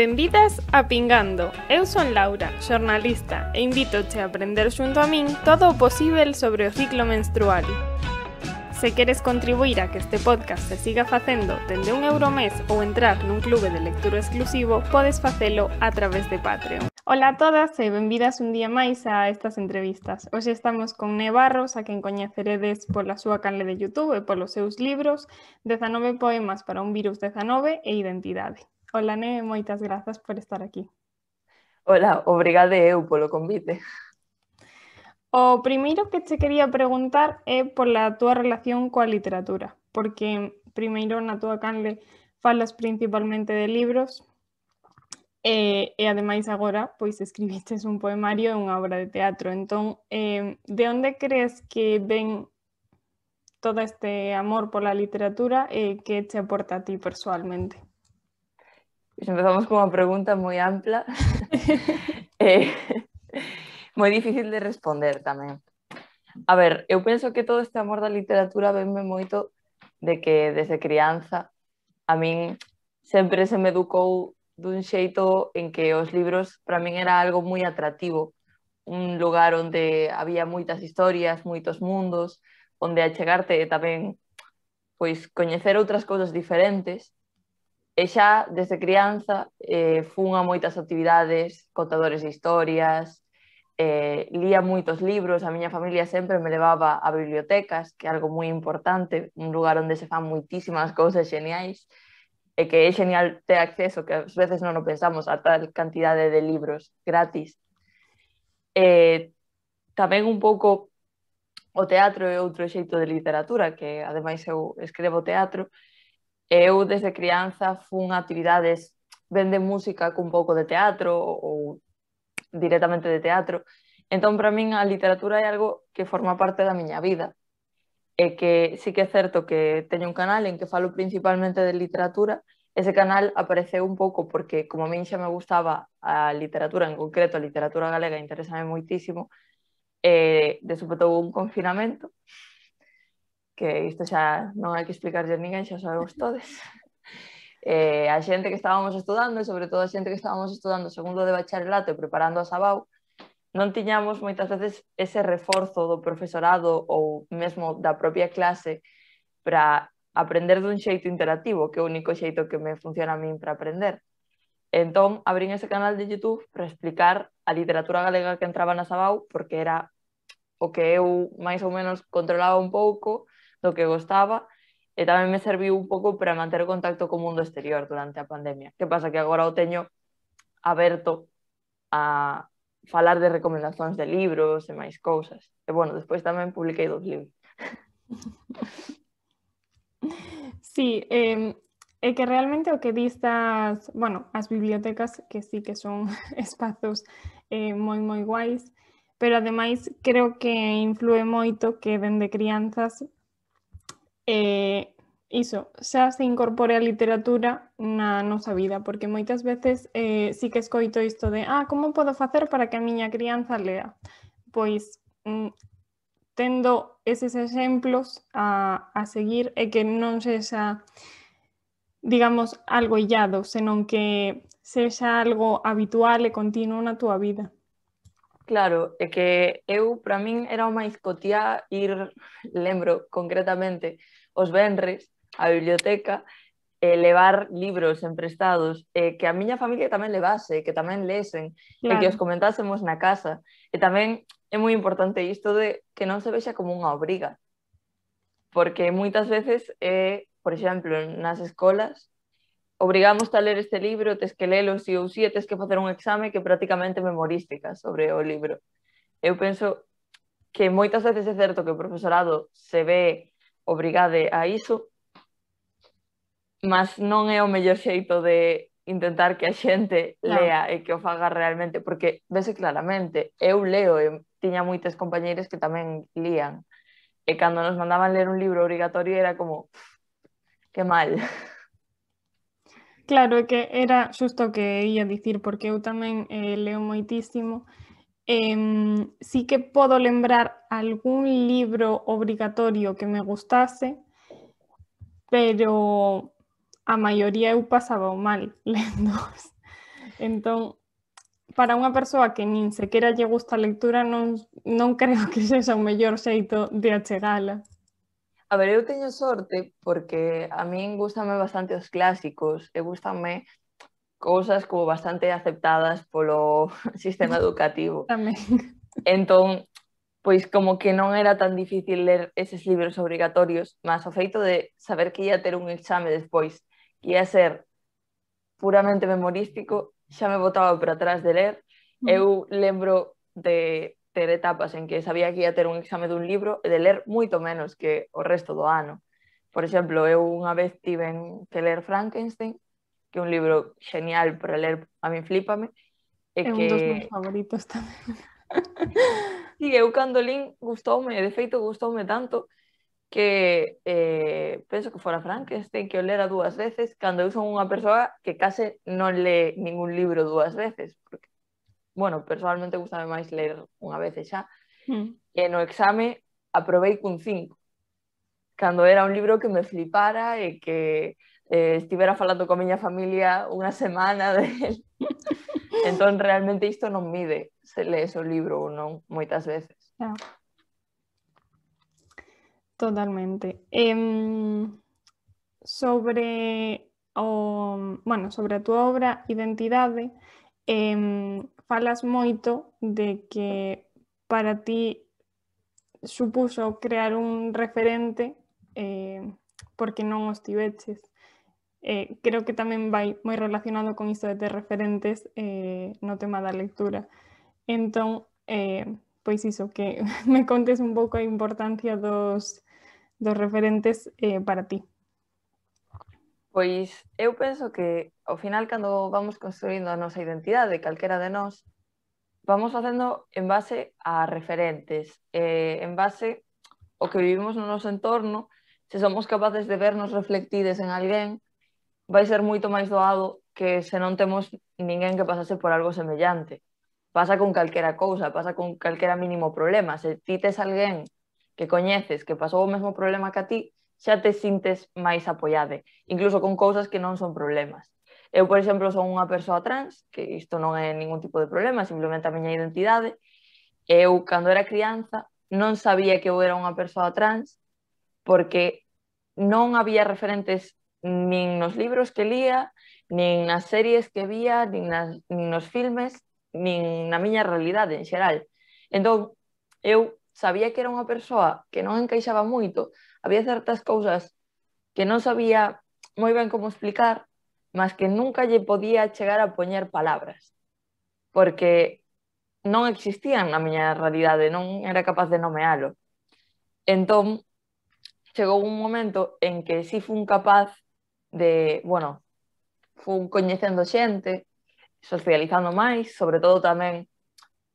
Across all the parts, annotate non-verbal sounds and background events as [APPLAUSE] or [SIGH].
Benvidas a Pingando. Eu son Laura, xornalista, e invítoche a aprender xunto a min todo o posible sobre o ciclo menstrual. Se queres contribuir a que este podcast se siga facendo dende un euro mes ou entrar nun clube de lectura exclusivo, podes facelo a través de Patreon. Ola a todas e benvidas un día máis a estas entrevistas. Hoxe estamos con Ne Barros, a quen coñeceredes pola súa canle de Youtube e polos seus libros 19 poemas para un virus 19 e identidade. Ola, Ne, moitas grazas por estar aquí. Ola, obrigada eu polo convite. O primeiro que che quería preguntar é pola túa relación coa literatura, porque primeiro na túa canle falas principalmente de libros, e, e ademais agora pois escribistes un poemario e unha obra de teatro. Entón, eh, de onde crees que ven todo este amor pola literatura e eh, que che aporta a ti persoalmente? empezamos con unha pregunta moi ampla e moi difícil de responder tamén. A ver, eu penso que todo este amor da literatura venme moito de que desde crianza a min sempre se me educou dun xeito en que os libros para min era algo moi atractivo, un lugar onde había moitas historias, moitos mundos, onde achegarte e tamén pois coñecer outras cousas diferentes E xa, desde crianza, eh, fun a moitas actividades, contadores de historias, eh, lía moitos libros, a miña familia sempre me levaba a bibliotecas, que é algo moi importante, un lugar onde se fan moitísimas [LAUGHS] cousas geniais, e que é genial ter acceso, que ás veces non o pensamos, a tal cantidade de libros gratis. Eh, tamén un pouco o teatro é outro xeito de literatura, que ademais eu escrevo teatro, e eu desde crianza fui a actividades vende música con un poco de teatro o directamente de teatro. Entonces para mí la literatura es algo que forma parte de mi vida. E que sí que es cierto que tengo un canal en que falo principalmente de literatura. Ese canal aparece un poco porque, como a mí xa me gustaba a literatura, en concreto la literatura galega, interesame moitísimo, eh, de hubo un confinamiento. que isto xa non hai que explicarlle a ninguén, xa sabemos todos. [LAUGHS] Eh, a xente que estábamos estudando, e sobre todo a xente que estábamos estudando segundo de bacharelato e preparando a Sabau, non tiñamos moitas veces ese reforzo do profesorado ou mesmo da propia clase para aprender dun xeito interactivo, que é o único xeito que me funciona a min para aprender. Entón, abrín ese canal de YouTube para explicar a literatura galega que entraba na Sabau, porque era o que eu máis ou menos controlaba un pouco do que gostaba e tamén me serviu un pouco para manter o contacto co mundo exterior durante a pandemia. Que pasa que agora o teño aberto a falar de recomendacións de libros e máis cousas. E bueno, despois tamén publiquei dos libros. [LAUGHS] Sí, eh, é que realmente o que distas, bueno, as bibliotecas que sí que son [LAUGHS] espazos eh, moi moi guais, pero ademais creo que influe moito que dende crianzas eh, iso, xa se incorpore a literatura na nosa vida, porque moitas veces eh, sí que escoito isto de ah, como podo facer para que a miña crianza lea? Pois, mm, tendo eses exemplos a, a seguir e que non sexa digamos, algo illado, senón que sexa algo habitual e continuo na túa vida. Claro, é que eu, para min, era o máis cotiá ir, [LAUGHS] lembro concretamente, os venres á biblioteca e levar libros emprestados e que a miña familia tamén levase, que tamén lesen claro. e que os comentásemos na casa. E tamén é moi importante isto de que non se vexa como unha obriga, porque moitas veces, é, por exemplo, nas escolas, obrigamos a ler este libro, tes que lelo si ou si, tes que facer un exame que prácticamente memorística sobre o libro. Eu penso que moitas veces é certo que o profesorado se ve obrigade a iso, mas non é o mellor [LAUGHS] xeito de intentar que a xente lea no. e que o faga realmente, porque vese claramente, eu leo e tiña moitas compañeiras que tamén lían, e cando nos mandaban ler un libro obrigatorio era como, que mal. [LAUGHS] Claro, que era xusto que ia dicir, porque eu tamén eh, leo moitísimo. Eh, sí que podo lembrar algún libro obrigatorio que me gustase, pero a maioría eu pasaba o mal lendos. [LAUGHS] Entón, para unha persoa que nin sequera lle gusta a lectura, non, non creo que sexa o mellor xeito de achegala. A ver, eu teño sorte porque a min gustame bastante os clásicos e gustame cousas como bastante aceptadas polo [LAUGHS] sistema educativo. [LAUGHS] Tamén. Entón, pois como que non era tan difícil ler eses libros obrigatorios, mas o feito de saber que ia ter un exame despois, que ia ser puramente memorístico, xa me botaba para atrás de ler. Mm. Eu lembro de ter etapas en que sabía que ia ter un exame dun libro e de ler moito menos que o resto do ano. Por exemplo, eu unha vez tiven que ler Frankenstein, que é un libro genial para ler, a min flipame, e é que... un dos meus favoritos tamén. [LAUGHS] sí, eu cando lín gustoume, de feito gustoume tanto, que eh, penso que fora Frankenstein que o lera dúas veces, cando eu son unha persoa que case non lee ningún libro dúas veces, porque bueno, personalmente gustaba más leer una vez ya en el no exame con cun 5, cuando era un libro que me flipara y e que eh, estuviera hablando con mi familia una semana [LAUGHS] entonces realmente esto non mide se lees o libro o no, moitas veces. Totalmente. Em, sobre o, bueno, sobre tu obra Identidade, em, falas moito de que para ti supuso crear un referente eh, porque non os tiveches. Eh, creo que tamén vai moi relacionado con isto de ter referentes eh, no tema da lectura. Entón, eh, pois iso, que [LAUGHS] me contes un pouco a importancia dos, dos referentes eh, para ti. Pois eu penso que ao final cando vamos construindo a nosa identidade, calquera de nós, vamos facendo en base a referentes, eh, en base o que vivimos no noso entorno, se somos capaces de vernos reflectides en alguén, vai ser moito máis doado que se non temos ninguén que pasase por algo semellante. Pasa con calquera cousa, pasa con calquera mínimo problema. Se ti tes alguén que coñeces que pasou o mesmo problema que a ti, xa te sintes máis apoiade, incluso con cousas que non son problemas. Eu, por exemplo, son unha persoa trans, que isto non é ningún tipo de problema, simplemente a miña identidade. Eu, cando era crianza, non sabía que eu era unha persoa trans porque non había referentes nin nos libros que lía, nin nas series que vía, nin, nas, nin nos filmes, nin na miña realidade en xeral. Entón, eu sabía que era unha persoa que non encaixaba moito, había certas cousas que non sabía moi ben como explicar, mas que nunca lle podía chegar a poñer palabras, porque non existían na miña realidade, non era capaz de nomealo. Entón, chegou un momento en que si sí fun capaz de, bueno, fun coñecendo xente, socializando máis, sobre todo tamén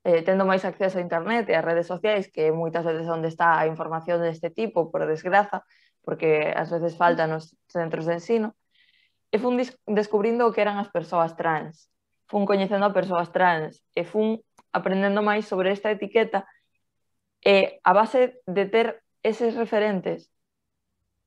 eh, tendo máis acceso a internet e a redes sociais, que moitas veces onde está a información deste tipo, por desgraza, porque ás veces falta nos centros de ensino, e fun descubrindo o que eran as persoas trans. Fun coñecendo a persoas trans e fun aprendendo máis sobre esta etiqueta e a base de ter eses referentes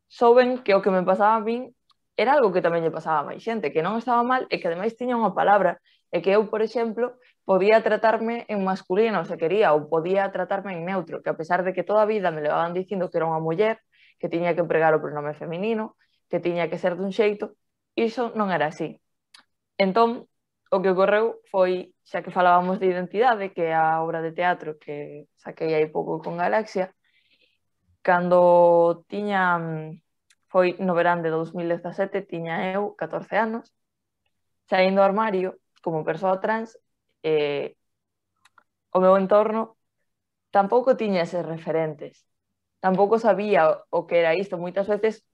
souben que o que me pasaba a min era algo que tamén lle pasaba a máis xente, que non estaba mal e que ademais tiña unha palabra e que eu, por exemplo, podía tratarme en masculino se quería ou podía tratarme en neutro, que a pesar de que toda a vida me levaban dicindo que era unha muller, que tiña que empregar o pronome feminino, que tiña que ser dun xeito, iso non era así. Entón, o que ocorreu foi, xa que falábamos de identidade, que é a obra de teatro que saquei aí pouco con Galaxia, cando tiña, foi no verán de 2017, tiña eu 14 anos, saindo do armario, como persoa trans eh, o meu entorno tampouco tiña eses referentes. Tampouco sabía o que era isto. Moitas veces,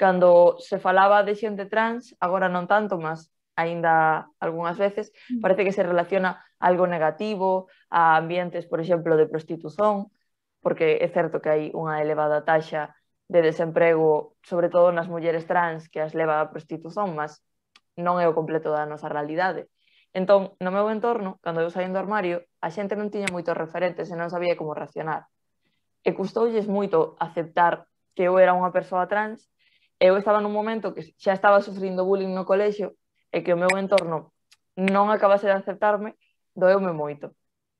cando se falaba de xente trans, agora non tanto, mas aínda algunhas veces, mm. parece que se relaciona algo negativo a ambientes, por exemplo, de prostitución, porque é certo que hai unha elevada taxa de desemprego, sobre todo nas mulleres trans, que as leva a prostitución, mas non é o completo da nosa realidade. Entón, no meu entorno, cando eu saí do armario, a xente non tiña moitos referentes e non sabía como reaccionar. E custoulles moito aceptar que eu era unha persoa trans, eu estaba nun momento que xa estaba sufrindo bullying no colexio e que o meu entorno non acabase de aceptarme, doeume moito.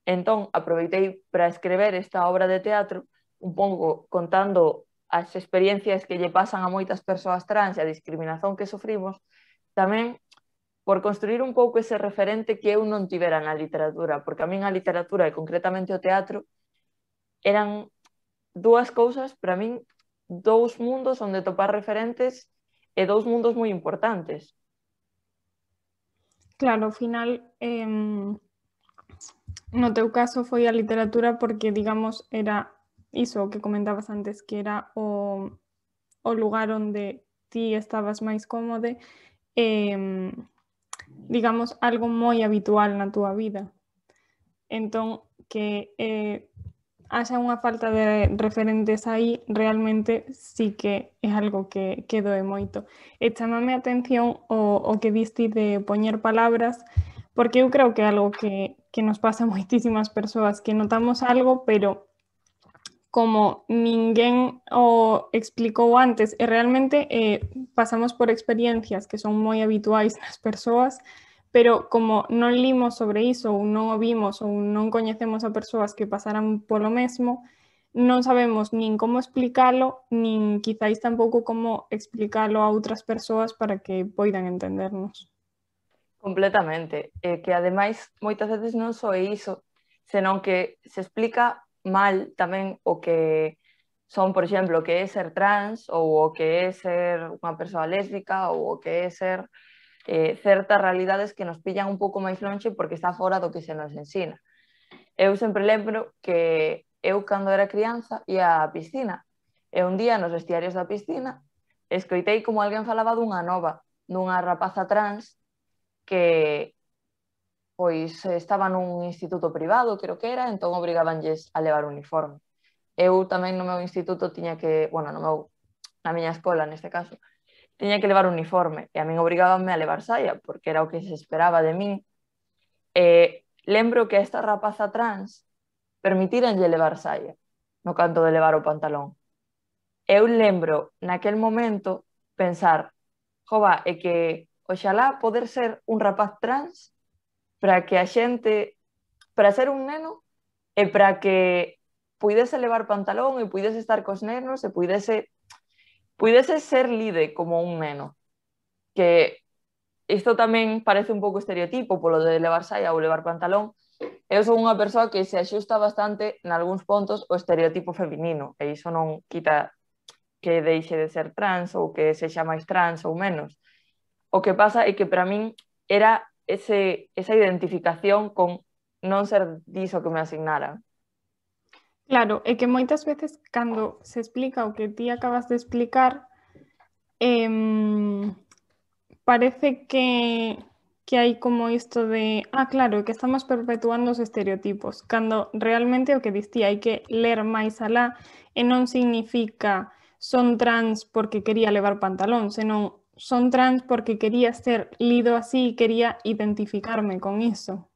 Entón, aproveitei para escrever esta obra de teatro un pouco contando as experiencias que lle pasan a moitas persoas trans e a discriminación que sofrimos, tamén por construir un pouco ese referente que eu non tivera na literatura, porque a min a literatura e concretamente o teatro eran dúas cousas, para min, dous mundos onde topar referentes e dous mundos moi importantes. Claro, ao final, eh, no teu caso foi a literatura porque, digamos, era iso que comentabas antes, que era o, o lugar onde ti estabas máis cómode, eh, digamos, algo moi habitual na túa vida. Entón, que eh, haxa unha falta de referentes aí, realmente sí que é algo que, que doe moito. E chamame a atención o, o que diste de poñer palabras, porque eu creo que é algo que, que nos pasa a [LAUGHS] moitísimas persoas, que notamos algo, pero como ninguém o explicou antes, e eh, realmente eh, pasamos por experiencias que son moi habituais nas persoas, pero como non limos sobre iso ou non o vimos ou non coñecemos a persoas que pasaran polo mesmo, non sabemos nin como explicalo, nin quizáis tampouco como explicalo a outras persoas para que poidan entendernos. Completamente. Eh, que ademais moitas veces non só é iso, senón que se explica mal tamén o que son, por exemplo, o que é ser trans ou o que é ser unha persoa lésbica ou o que é ser eh, certas realidades que nos pillan un pouco máis lonxe porque está fora do que se nos ensina. Eu sempre lembro que eu cando era crianza ia á piscina e un día nos vestiarios da piscina escoitei como alguén falaba dunha nova, dunha rapaza trans que pois eh, estaba nun instituto privado, creo que era, entón obrigabanlles a levar uniforme. Eu tamén no meu instituto tiña que, bueno, no meu, na miña escola neste caso, tiña que levar uniforme e a min obrigabanme a levar saia porque era o que se esperaba de min. E lembro que a esta rapaza trans permitiranlle levar saia no canto de levar o pantalón. Eu lembro naquel momento pensar, jova, é que oxalá poder ser un rapaz trans para que a xente, para ser un neno, e para que puidese levar pantalón e puidese estar cos nenos e puidese puidese ser líder como un neno. Que isto tamén parece un pouco estereotipo polo de levar saia ou levar pantalón. Eu sou unha persoa que se axusta bastante en algúns pontos o estereotipo feminino e iso non quita que deixe de ser trans ou que sexa máis trans ou menos. O que pasa é que para min era ese, esa identificación con non ser diso que me asignaran. Claro, é que moitas veces cando se explica o que ti acabas de explicar eh, parece que que hai como isto de, ah, claro, que estamos perpetuando os estereotipos, cando realmente o que distía hai que ler máis alá e non significa son trans porque quería levar pantalón, senón son trans porque quería ser lido así e quería identificarme con iso.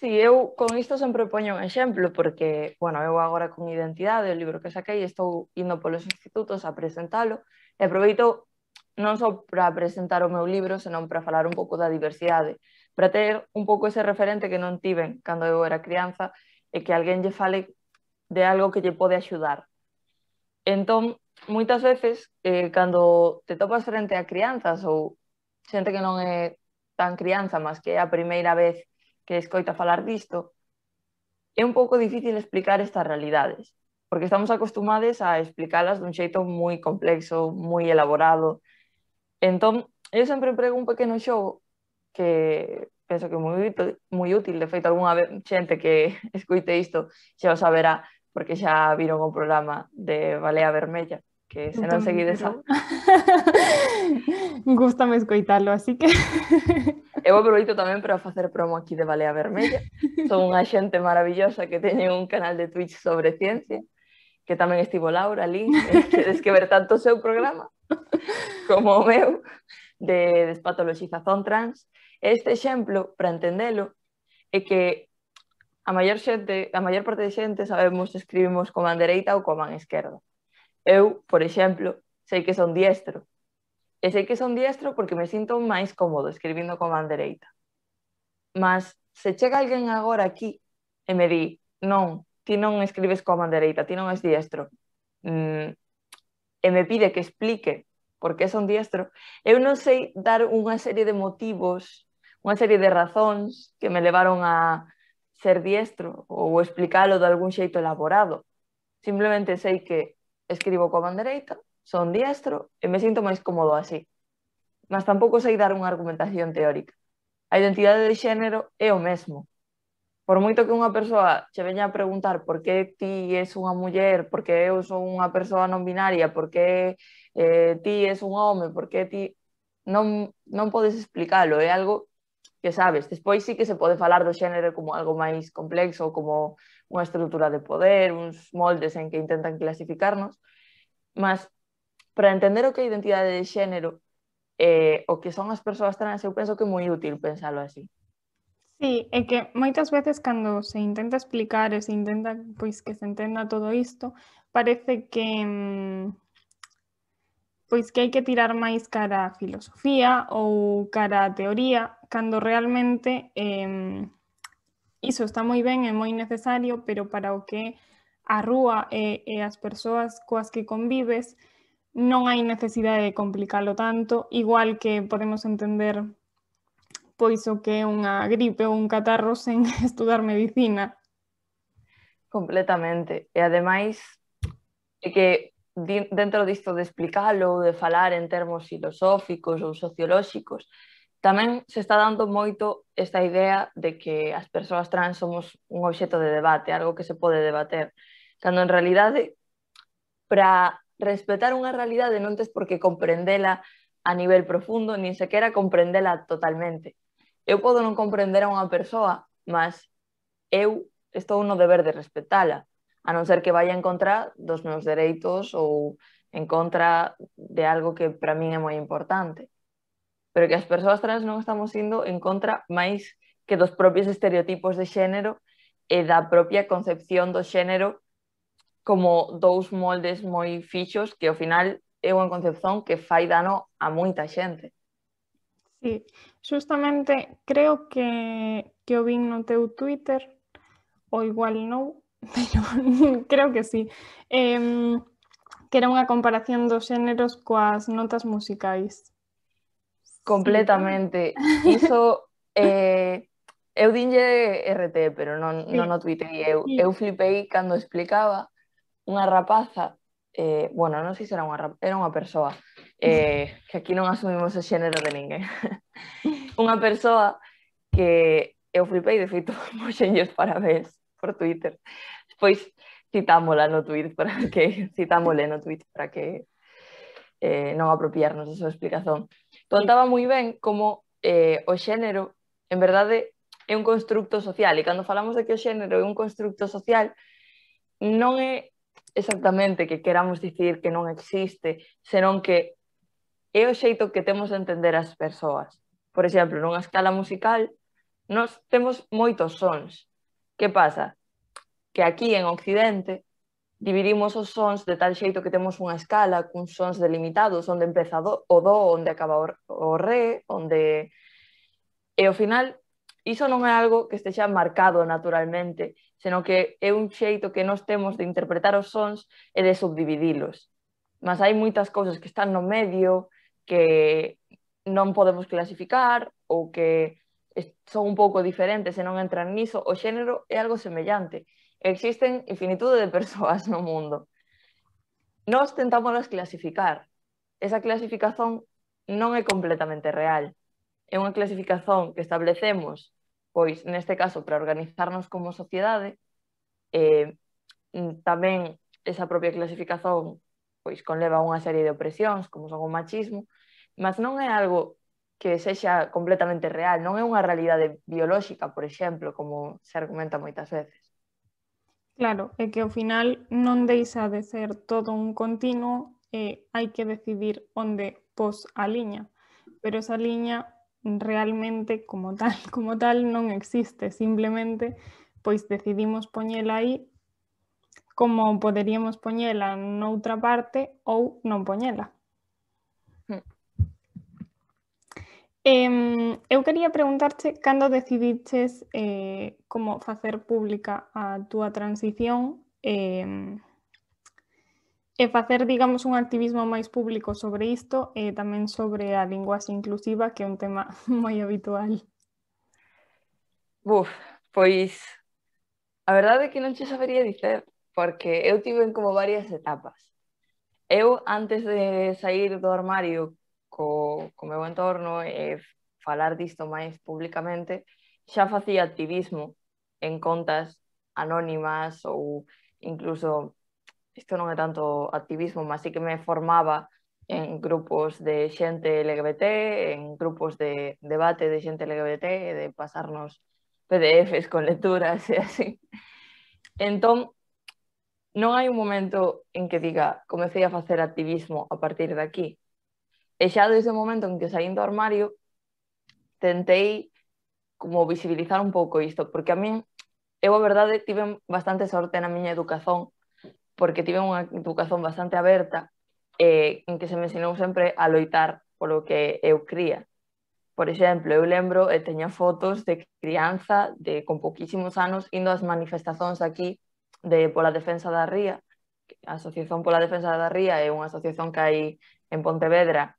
Sí, eu con isto sempre poño un exemplo porque, bueno, eu agora con identidade, o libro que saquei, estou indo polos institutos a presentalo e aproveito non só para presentar o meu libro, senón para falar un pouco da diversidade, para ter un pouco ese referente que non tiven cando eu era crianza e que alguén lle fale de algo que lle pode axudar. Entón, moitas veces eh, cando te topas frente a crianzas ou xente que non é tan crianza, mas que é a primeira vez que escoita falar disto, é un pouco difícil explicar estas realidades, porque estamos acostumades a explicalas dun xeito moi complexo, moi elaborado. Entón, eu sempre prego un pequeno xogo que penso que é moi moi útil. De feito, algunha xente que [LAUGHS] escuite isto xa o saberá, porque xa viron o programa de Balea Vermella que se non seguides a... Gústame escoitalo, así que... [LAUGHS] Eu aproveito tamén para facer promo aquí de Balea Vermella. Son unha xente [LAUGHS] maravillosa que teñen un canal de Twitch sobre ciencia, que tamén estivo Laura ali, tedes que ver tanto o seu programa como o meu, de despatoloxización trans. Este exemplo, para entendelo, é que a maior xente, a maior parte de xente sabemos escribimos coman dereita ou coman esquerda. Eu, por exemplo, sei que son diestro. E sei que son diestro porque me sinto máis cómodo escribindo con man dereita. Mas se chega alguén agora aquí e me di, non, ti non escribes coa man dereita, ti non és diestro, mm, e me pide que explique por que son diestro, eu non sei dar unha serie de motivos, unha serie de razóns que me levaron a ser diestro ou explicalo de algún xeito elaborado. Simplemente sei que escribo coa man dereita, son diestro e me sinto máis cómodo así. Mas tampouco sei dar unha argumentación teórica. A identidade de xénero é o mesmo. Por moito que unha persoa che veña a preguntar por que ti és unha muller, por que eu sou unha persoa non binaria, por que eh, ti és un home, por que ti... Non, non podes explicalo, é algo que sabes. Despois sí que se pode falar do xénero como algo máis complexo, como unha estrutura de poder, uns moldes en que intentan clasificarnos, mas para entender o que é identidade de xénero eh, o que son as persoas trans, eu penso que é moi útil pensalo así. Sí, é que moitas veces cando se intenta explicar e se intenta pois que se entenda todo isto, parece que mm, pois que hai que tirar máis cara a filosofía ou cara a teoría, cando realmente eh, iso está moi ben, e moi necesario, pero para o que a rúa e, eh, e eh, as persoas coas que convives non hai necesidade de complicalo tanto, igual que podemos entender pois o que é unha gripe ou un catarro [LAUGHS] sen estudar medicina. Completamente. E ademais, é que dentro disto de explicalo ou de falar en termos filosóficos ou sociolóxicos, Tamén se está dando moito esta idea de que as persoas trans somos un obxeto de debate, algo que se pode debater, cando en realidade para respetar unha realidade non tes por que comprendela a nivel profundo, nin sequera comprendela totalmente. Eu podo non comprender a unha persoa, mas eu estou no deber de respetala, a non ser que vaya en contra dos meus dereitos ou en contra de algo que para min é moi importante pero que as persoas trans non estamos indo en contra máis que dos propios estereotipos de xénero e da propia concepción do xénero como dous moldes moi fixos que ao final é unha concepción que fai dano a moita xente. Sí, justamente creo que, que o vin no teu Twitter, ou igual non, [LAUGHS] pero creo que sí, eh, que era unha comparación dos xéneros coas notas musicais Completamente. Iso, [LAUGHS] eh, eu dinlle RT, pero non, sí. non o tuitei. Eu, sí. eu flipei cando explicaba unha rapaza, eh, bueno, non sei se era unha, rapaza, era unha persoa, eh, que aquí non asumimos o xénero de ninguén. [LAUGHS] unha persoa que eu flipei, de feito, moxenlles [LAUGHS] parabéns por Twitter. Pois citámola no tweet para que citámole no tweet para que eh, non apropiarnos da súa explicación contaba moi ben como eh, o xénero, en verdade, é un constructo social, e cando falamos de que o xénero é un constructo social, non é exactamente que queramos dicir que non existe, senón que é o xeito que temos de entender as persoas. Por exemplo, nunha escala musical, nós temos moitos sons. Que pasa? Que aquí en Occidente dividimos os sons de tal xeito que temos unha escala cun sons delimitados, onde empeza do, o do, onde acaba o re, onde... E ao final, iso non é algo que estexa marcado naturalmente, senón que é un xeito que nós temos de interpretar os sons e de subdividilos. Mas hai moitas cousas que están no medio, que non podemos clasificar ou que son un pouco diferentes e non entran niso, o xénero é algo semellante Existen infinitude de persoas no mundo. Nós tentámolas clasificar. Esa clasificación non é completamente real. É unha clasificación que establecemos, pois neste caso para organizarnos como sociedade, eh, tamén esa propia clasificación pois conleva unha serie de opresións, como son o machismo, mas non é algo que sexa completamente real, non é unha realidade biolóxica, por exemplo, como se argumenta moitas veces. Claro, é que ao final non deixa de ser todo un continuo e eh, hai que decidir onde pos a liña, pero esa liña realmente como tal, [LAUGHS] como tal non existe, simplemente pois decidimos poñela aí como poderíamos poñela noutra parte ou non poñela. Eh, eu quería preguntarte cando decidiches eh, como facer pública a túa transición eh, e facer, digamos, un activismo máis público sobre isto e tamén sobre a linguaxe inclusiva, que é un tema [LAUGHS] moi habitual. Buf, pois a verdade é que non che sabería dicer, porque eu tive como varias etapas. Eu, antes de sair do armario co, co meu entorno e falar disto máis publicamente, xa facía activismo en contas anónimas ou incluso isto non é tanto activismo, mas sí que me formaba en grupos de xente LGBT, en grupos de debate de xente LGBT, de pasarnos PDFs con lecturas e así. Entón, non hai un momento en que diga comecei a facer activismo a partir de aquí. E xa desde o momento en que saín do armario, tentei como visibilizar un pouco isto, porque a min, eu a verdade, tive bastante sorte na miña educación, porque tive unha educación bastante aberta, eh, en que se me ensinou sempre a loitar polo que eu cría. Por exemplo, eu lembro e teña fotos de crianza de con poquísimos anos indo ás manifestacións aquí de pola defensa da ría. A Asociación pola defensa da ría é unha asociación que hai en Pontevedra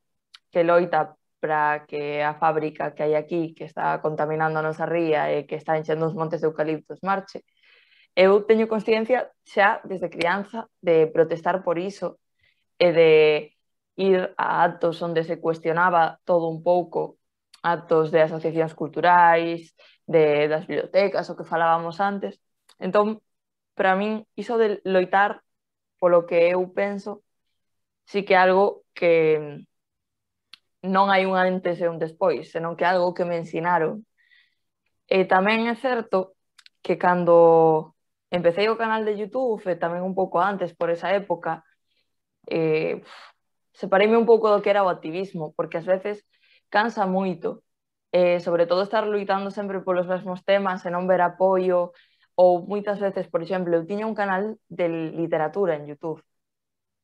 loita para que a fábrica que hay aquí que está contaminando nuestra ría y e que está enchendo los montes de eucaliptos marche, eu teño consciencia ya desde crianza de protestar por iso e de ir a actos donde se cuestionaba todo un poco actos de asociaciones culturales, de, las bibliotecas, o que falábamos antes. entonces, para mí, iso de loitar lo que eu penso, sí que algo que, non hai un antes e un despois, senón que algo que me ensinaron. E tamén é certo que cando empecé o canal de YouTube, e tamén un pouco antes, por esa época, eh, separeime un pouco do que era o activismo, porque ás veces cansa moito, eh, sobre todo estar luitando sempre polos mesmos temas e non ver apoio, ou moitas veces, por exemplo, eu tiña un canal de literatura en YouTube.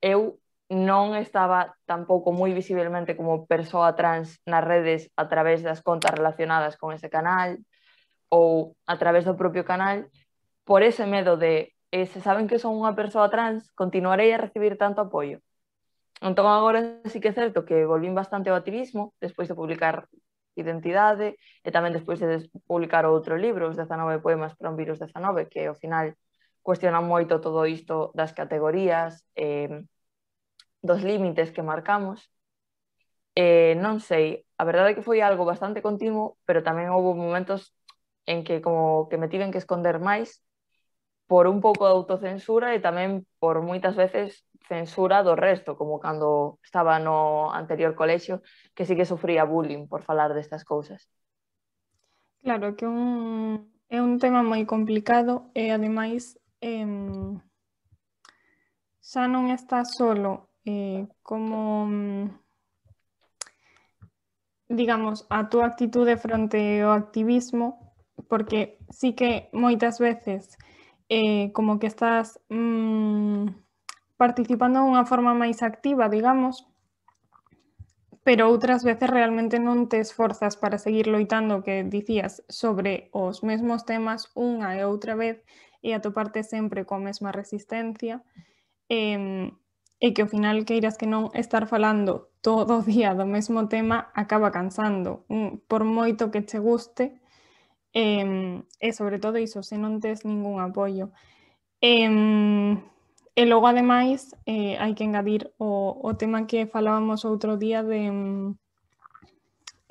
Eu non estaba tampouco moi visiblemente como persoa trans nas redes a través das contas relacionadas con ese canal ou a través do propio canal por ese medo de eh, se saben que son unha persoa trans continuarei a recibir tanto apoio entón agora sí que é certo que volvín bastante ao activismo despois de publicar Identidade e tamén despois de publicar outro libro os 19 poemas para un virus 19 que ao final cuestionan moito todo isto das categorías eh, dos límites que marcamos, eh, non sei, a verdade é que foi algo bastante continuo, pero tamén houve momentos en que como que me tiven que esconder máis por un pouco de autocensura e tamén por moitas veces censura do resto, como cando estaba no anterior colexio, que sí que sufría bullying por falar destas cousas. Claro, que un, é un tema moi complicado e ademais eh, xa non está solo eh, como, mm, digamos, a túa actitude fronte ao activismo, porque sí que moitas veces eh, como que estás mm, participando unha forma máis activa, digamos, pero outras veces realmente non te esforzas para seguir loitando que dicías sobre os mesmos temas unha e outra vez e atoparte sempre coa mesma resistencia. Eh, e que ao final queiras que non estar falando todo o [LAUGHS] día do mesmo tema acaba cansando, mm, por moito que che guste, eh, e sobre todo iso, se non tes ningún apoio. Eh, e logo, ademais, eh, hai que engadir o, o tema que falábamos outro día de mm,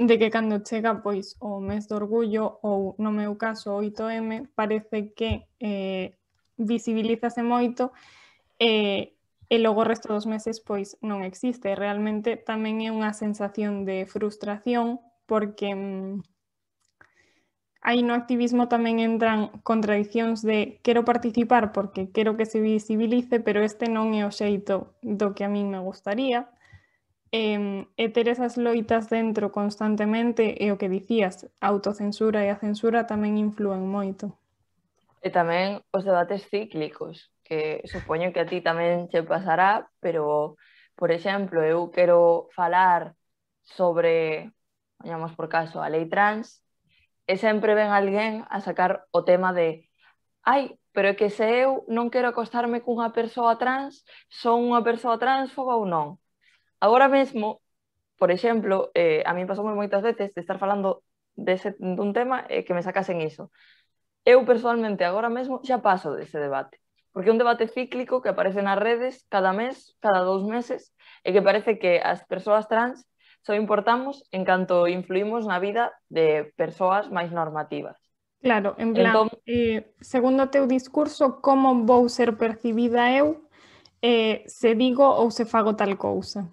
de que cando chega pois o mes do orgullo ou no meu caso o 8M parece que eh, visibilízase moito eh, e logo o resto dos meses pois non existe. Realmente tamén é unha sensación de frustración porque mm, aí no activismo tamén entran contradiccións de quero participar porque quero que se visibilice, pero este non é o xeito do que a min me gustaría. E, e ter esas loitas dentro constantemente e o que dicías, a autocensura e a censura tamén influen moito. E tamén os debates cíclicos, que supoño que a ti tamén che pasará, pero, por exemplo, eu quero falar sobre, poñamos por caso, a lei trans, e sempre ven alguén a sacar o tema de ai, pero é que se eu non quero acostarme cunha persoa trans, son unha persoa transfoba ou non. Agora mesmo, por exemplo, eh, a mí moi moitas veces de estar falando dese, dun tema e eh, que me sacasen iso. Eu, personalmente, agora mesmo xa paso dese debate. Porque é un debate cíclico que aparece en las redes cada mes, cada dos meses, e que parece que las personas trans só importamos en canto influimos la vida de personas más normativas. Claro, en plan, eh, segundo teu discurso, como vou ser percibida eu eh, se digo ou se fago tal cousa?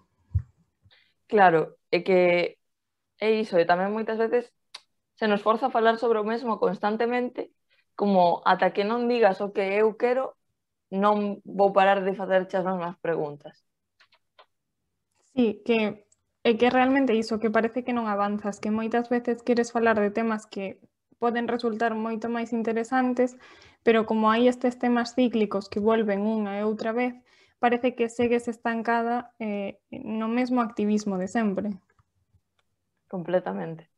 Claro, é que é iso, e también muchas veces se nos forza a falar sobre lo mismo constantemente como hasta que non digas o que eu quero, non vou parar de facerche as mesmas preguntas. Sí, que é que realmente iso, que parece que non avanzas, que moitas veces queres falar de temas que poden resultar moito máis interesantes, pero como hai estes temas cíclicos que volven unha e outra vez, parece que segues estancada eh, no mesmo activismo de sempre. Completamente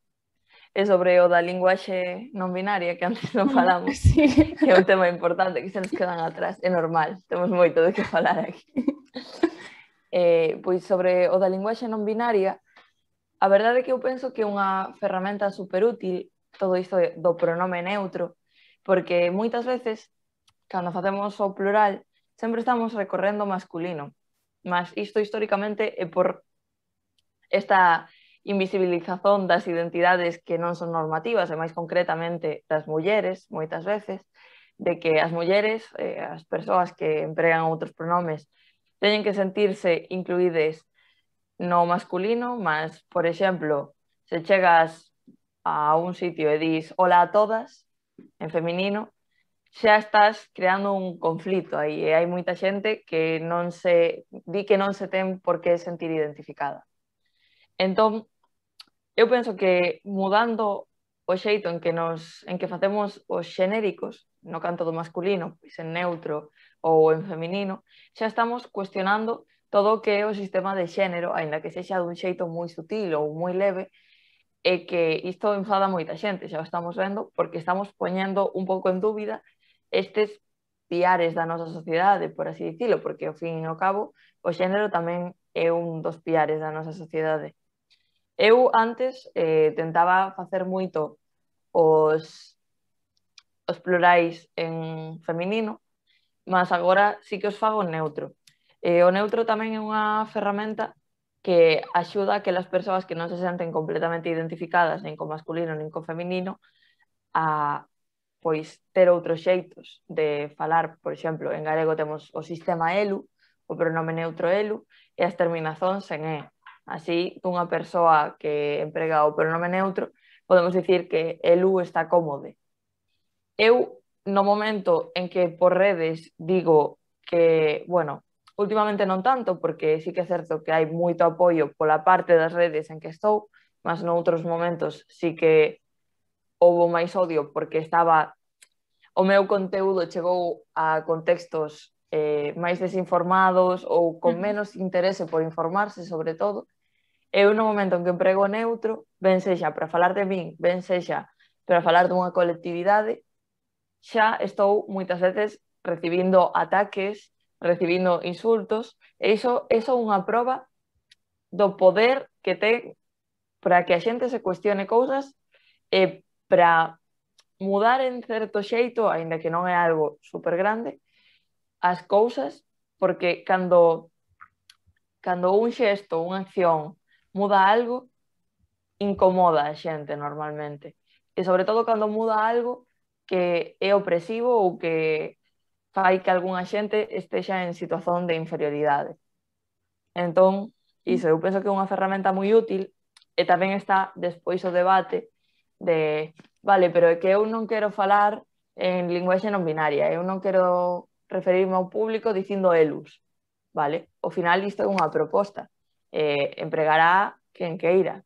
é sobre o da linguaxe non binaria que antes non [LAUGHS] falamos sí. que é un tema importante que se nos quedan atrás é normal, temos moito de que falar aquí [LAUGHS] eh, pois sobre o da linguaxe non binaria a verdade é que eu penso que é unha ferramenta superútil todo isto do pronome neutro porque moitas veces cando facemos o plural sempre estamos recorrendo masculino mas isto históricamente é por esta invisibilización das identidades que non son normativas, e máis concretamente das mulleres, moitas veces, de que as mulleres, eh, as persoas que empregan outros pronomes, teñen que sentirse incluídes no masculino, mas, por exemplo, se chegas a un sitio e dis hola a todas, en feminino, xa estás creando un conflito aí e hai moita xente que non se di que non se ten por que sentir identificada. Entón, eu penso que mudando o xeito en que nos en que facemos os xenéricos no canto do masculino, pois en neutro ou en feminino, xa estamos cuestionando todo o que é o sistema de xénero, aínda que sexa dun xeito moi sutil ou moi leve, e que isto enfada moita xente, xa o estamos vendo, porque estamos poñendo un pouco en dúbida estes piares da nosa sociedade, por así dicilo, porque ao fin e ao cabo o xénero tamén é un dos piares da nosa sociedade. Eu antes eh, tentaba facer moito os, os plurais en feminino, mas agora sí que os fago neutro. Eh, o neutro tamén é unha ferramenta que axuda a que as persoas que non se senten completamente identificadas nin co masculino nin co feminino a pois ter outros xeitos de falar, por exemplo, en galego temos o sistema ELU, o pronome neutro ELU e as terminazóns en E. Así, dunha persoa que emprega o pronome neutro, podemos dicir que el u está cómode. Eu, no momento en que por redes digo que, bueno, últimamente non tanto, porque sí que é certo que hai moito apoio pola parte das redes en que estou, mas noutros momentos sí que houve máis odio porque estaba o meu conteúdo chegou a contextos eh, máis desinformados ou con menos interese por informarse sobre todo eu no momento en que emprego neutro, ben sexa para falar de min, ben sexa para falar dunha colectividade, xa estou moitas veces recibindo ataques, recibindo insultos, e iso, iso é unha proba do poder que ten para que a xente se cuestione cousas e eh, para mudar en certo xeito, aínda que non é algo super grande, as cousas, porque cando cando un xesto, unha acción muda algo, incomoda a xente normalmente. E sobre todo cando muda algo que é opresivo ou que fai que algunha xente estexa en situación de inferioridade. Entón, iso, eu penso que é unha ferramenta moi útil e tamén está despois o debate de, vale, pero é que eu non quero falar en linguaxe non binaria, eu non quero referirme ao público dicindo elus, vale? O final isto é unha proposta eh, empregará quen queira.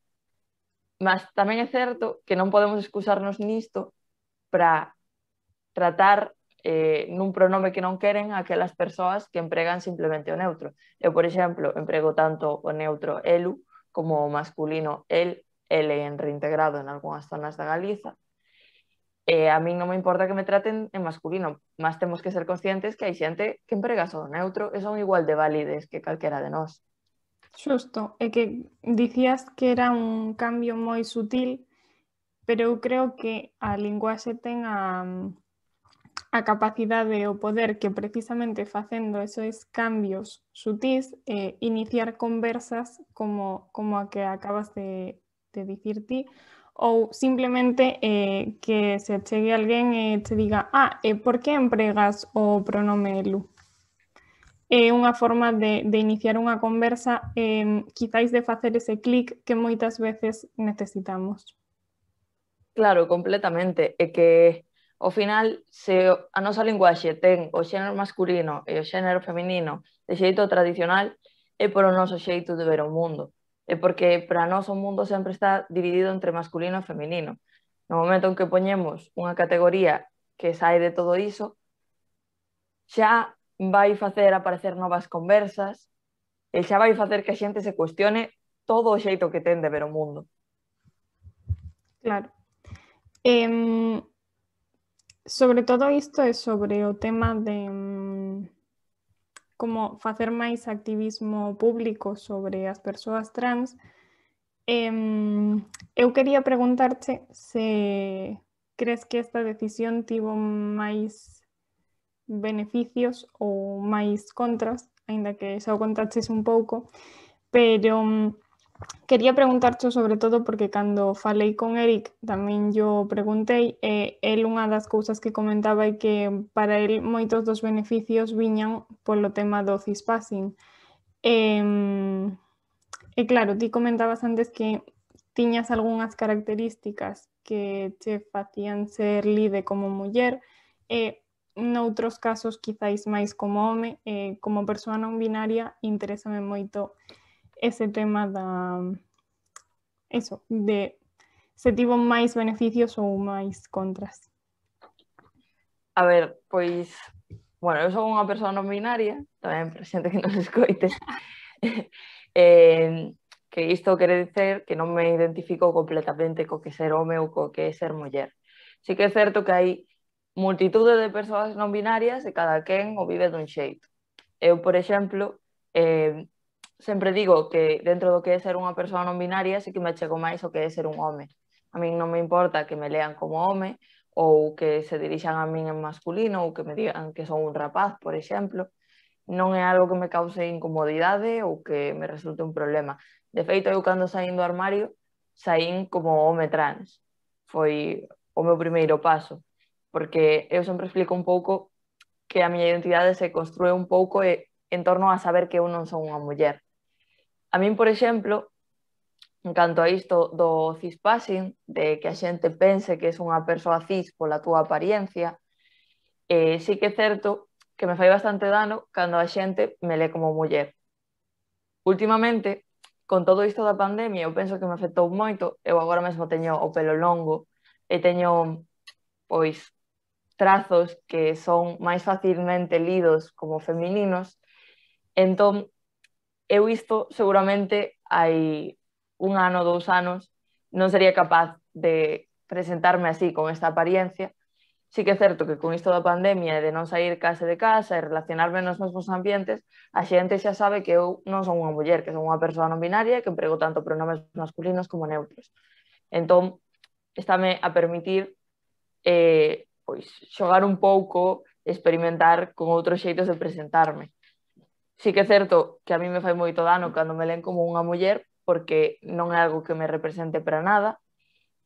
Mas también es cierto que no podemos excusarnos esto para tratar en eh, un pronombre que non a aquellas personas que empregan simplemente o neutro. yo por ejemplo emprego tanto o neutro elu como masculino el, ele en reintegrado en algunas zonas de Galicia e a mí no me importa que me traten en masculino, más tenemos que ser conscientes que hay gente que emprega o neutro e son igual de válides que cualquiera de nosotros Xusto, é que dicías que era un cambio moi sutil, pero eu creo que a linguaxe ten a, a capacidade e o poder que precisamente facendo esos cambios sutis eh, iniciar conversas como, como a que acabas de, de dicir ti, ou simplemente eh, que se chegue alguén e te diga ah, eh, por que empregas o pronome lu? é unha forma de, de iniciar unha conversa eh, quizáis de facer ese clic que moitas veces necesitamos. Claro, completamente. É que ao final se a nosa linguaxe ten o xénero masculino e o xénero feminino de xeito tradicional é por o noso xeito de ver o mundo. É porque para nós o mundo sempre está dividido entre masculino e feminino. No momento en que poñemos unha categoría que sai de todo iso, xa a hacer aparecer nuevas conversas e xa a hacer que a xente se cuestione todo o xeito que ten de ver o mundo. Claro. Em, sobre todo esto es sobre el tema de mm, como facer más activismo público sobre las personas trans, Yo em, eu quería preguntarte si crees que esta decisión tivo más beneficios ou máis contras, aínda que xa o contaches un pouco, pero mm, quería preguntarcho sobre todo porque cando falei con Eric tamén yo preguntei e el unha das cousas que comentaba é que para el moitos dos beneficios viñan polo tema do cispassing. E, eh, e claro, ti comentabas antes que tiñas algunhas características que te facían ser líder como muller. E eh, noutros casos quizáis máis como home, eh, como persoa non binaria, interésame moito ese tema da mm, eso, de se tivo máis beneficios ou máis contras. A ver, pois, bueno, eu sou unha persoa non binaria, tamén para xente que nos escoite, [LAUGHS] eh, que isto quere dizer que non me identifico completamente co que ser home ou co que ser muller. Sí que é certo que hai multitude de persoas non binarias e cada quen o vive dun xeito. Eu, por exemplo, eh, sempre digo que dentro do que é ser unha persoa non binaria sí que me chego máis o que é ser un home. A min non me importa que me lean como home ou que se dirixan a min en masculino ou que me digan que son un rapaz, por exemplo. Non é algo que me cause incomodidade ou que me resulte un problema. De feito, eu cando saín do armario, saín como home trans. Foi o meu primeiro paso porque eu sempre explico un pouco que a miña identidade se construe un pouco e, en torno a saber que eu non son unha muller. A min, por exemplo, en canto a isto do cispassing, de que a xente pense que és unha persoa cis pola túa apariencia, eh, sí que é certo que me fai bastante dano cando a xente me lee como muller. Últimamente, con todo isto da pandemia, eu penso que me afectou moito, eu agora mesmo teño o pelo longo e teño pois trazos que son más fácilmente lidos como femeninos. Entonces, he visto seguramente hay un año o dos años no sería capaz de presentarme así, con esta apariencia. Sí que es cierto que con isto la pandemia e de no salir case de casa y e relacionarme nos mesmos ambientes, a xente ya sabe que eu non son unha muller, que son una persona no binaria e que emprego tanto pronombres masculinos como neutros. Entón, estáme a permitir eh, pois xogar un pouco, experimentar con outros xeitos de presentarme. Sí que é certo que a mí me fai moito dano cando me len como unha muller, porque non é algo que me represente para nada,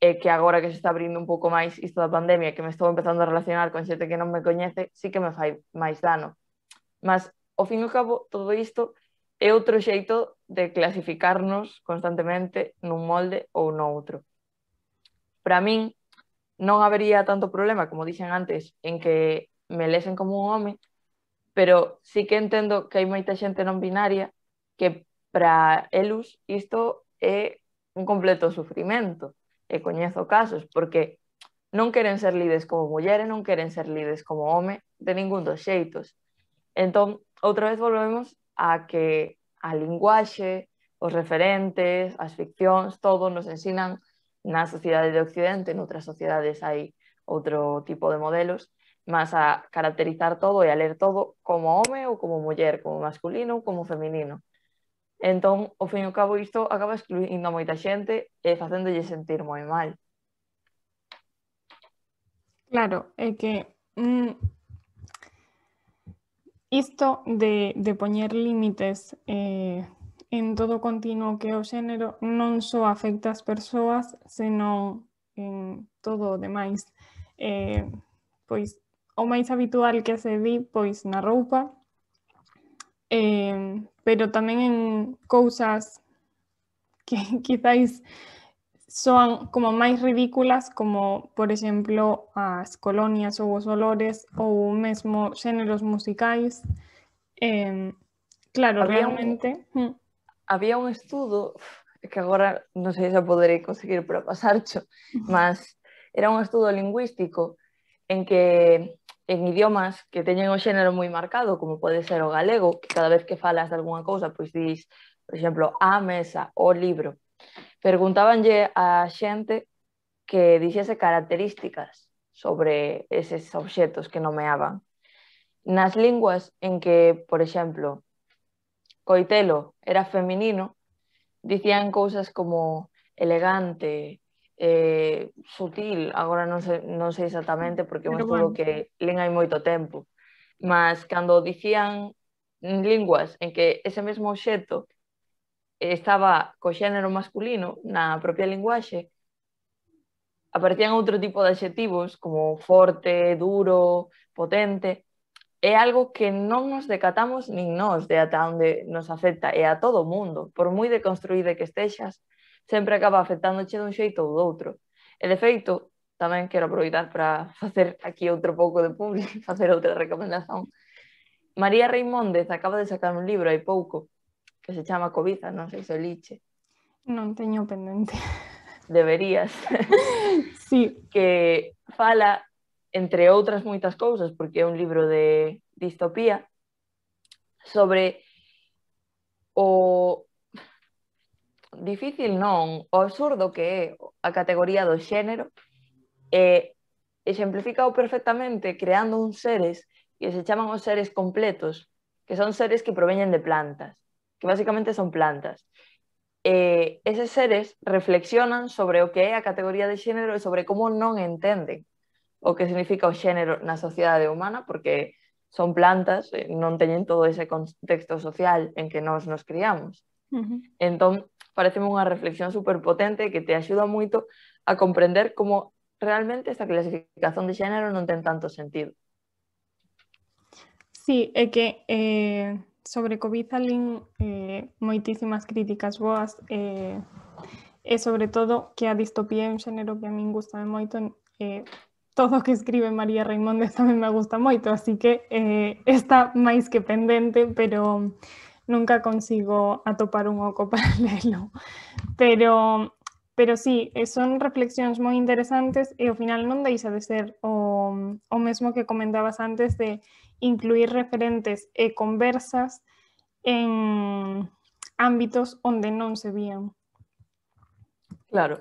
e que agora que se está abrindo un pouco máis isto da pandemia, que me estou empezando a relacionar con xente que non me coñece, sí que me fai máis dano. Mas, ao fin e ao cabo, todo isto é outro xeito de clasificarnos constantemente nun molde ou noutro. Para min, non habería tanto problema, como dixen antes, en que me lesen como un home, pero sí que entendo que hai moita xente non binaria que para elus isto é un completo sufrimento e coñezo casos porque non queren ser lides como mulleres, non queren ser lides como home de ningún dos xeitos. Entón, outra vez volvemos a que a linguaxe, os referentes, as ficcións, todo nos ensinan na sociedade de Occidente, noutras sociedades hai outro tipo de modelos, mas a caracterizar todo e a ler todo como home ou como muller, como masculino ou como feminino. Entón, ao fin e ao cabo, isto acaba excluindo a moita xente e facéndolle sentir moi mal. Claro, é que mm, isto de, de poñer límites eh, en todo o continuo que o xénero non só afecta as persoas, senón en todo o demais. Eh, pois, o máis habitual que se di, pois, na roupa, eh, pero tamén en cousas que [LAUGHS] quizáis son como máis ridículas, como, por exemplo, as colonias ou os olores ou mesmo xéneros musicais. Eh, claro, Había realmente... Un había un estudo que agora non sei se poderei conseguir para pasarcho, mas era un estudo lingüístico en que en idiomas que teñen o xénero moi marcado, como pode ser o galego, que cada vez que falas de alguna cousa, pois dis, por exemplo, a mesa, o libro. preguntabanlle a xente que dixese características sobre eses obxetos que nomeaban. Nas linguas en que, por exemplo, coitelo era feminino, dicían cousas como elegante, eh, sutil, agora non sei, non sei exactamente porque é un estudo que len hai moito tempo, mas cando dicían linguas en que ese mesmo obxecto estaba co xénero masculino na propia linguaxe, aparecían outro tipo de adxetivos como forte, duro, potente, é algo que non nos decatamos nin nós de ata onde nos afecta, e a todo o mundo, por moi construíde que estexas, sempre acaba afectándoche dun xeito ou doutro. E de feito, tamén quero aproveitar para facer aquí outro pouco de público, [LAUGHS] facer outra recomendación. María Reimóndez acaba de sacar un libro hai pouco que se chama Cobiza, non sei se liche. Non teño pendente. Deberías. [LAUGHS] sí. Que fala entre outras moitas cousas, porque é un libro de distopía, sobre o difícil non, o absurdo que é a categoría do xénero, e exemplificado perfectamente creando uns seres que se chaman os seres completos, que son seres que proveñen de plantas, que basicamente son plantas. E eses seres reflexionan sobre o que é a categoría de xénero e sobre como non entenden o que significa o xénero na sociedade humana, porque son plantas, eh, non teñen todo ese contexto social en que nós nos criamos. Uh -huh. Entón, pareceme unha reflexión superpotente que te axuda moito a comprender como realmente esta clasificación de xénero non ten tanto sentido. Sí, é que eh, sobre Covid salín eh, moitísimas críticas boas eh, e sobre todo que a distopía é un xénero que a min gusta moito eh, todo o que escribe María Reimóndez [LAUGHS] tamén me gusta moito, así que eh, está máis que pendente, pero nunca consigo atopar un oco [LAUGHS] para lelo. Pero pero sí, eh, son reflexións moi interesantes e ao final non deixa de ser o, o mesmo que comentabas antes de incluir referentes e conversas en ámbitos onde non se vían. Claro,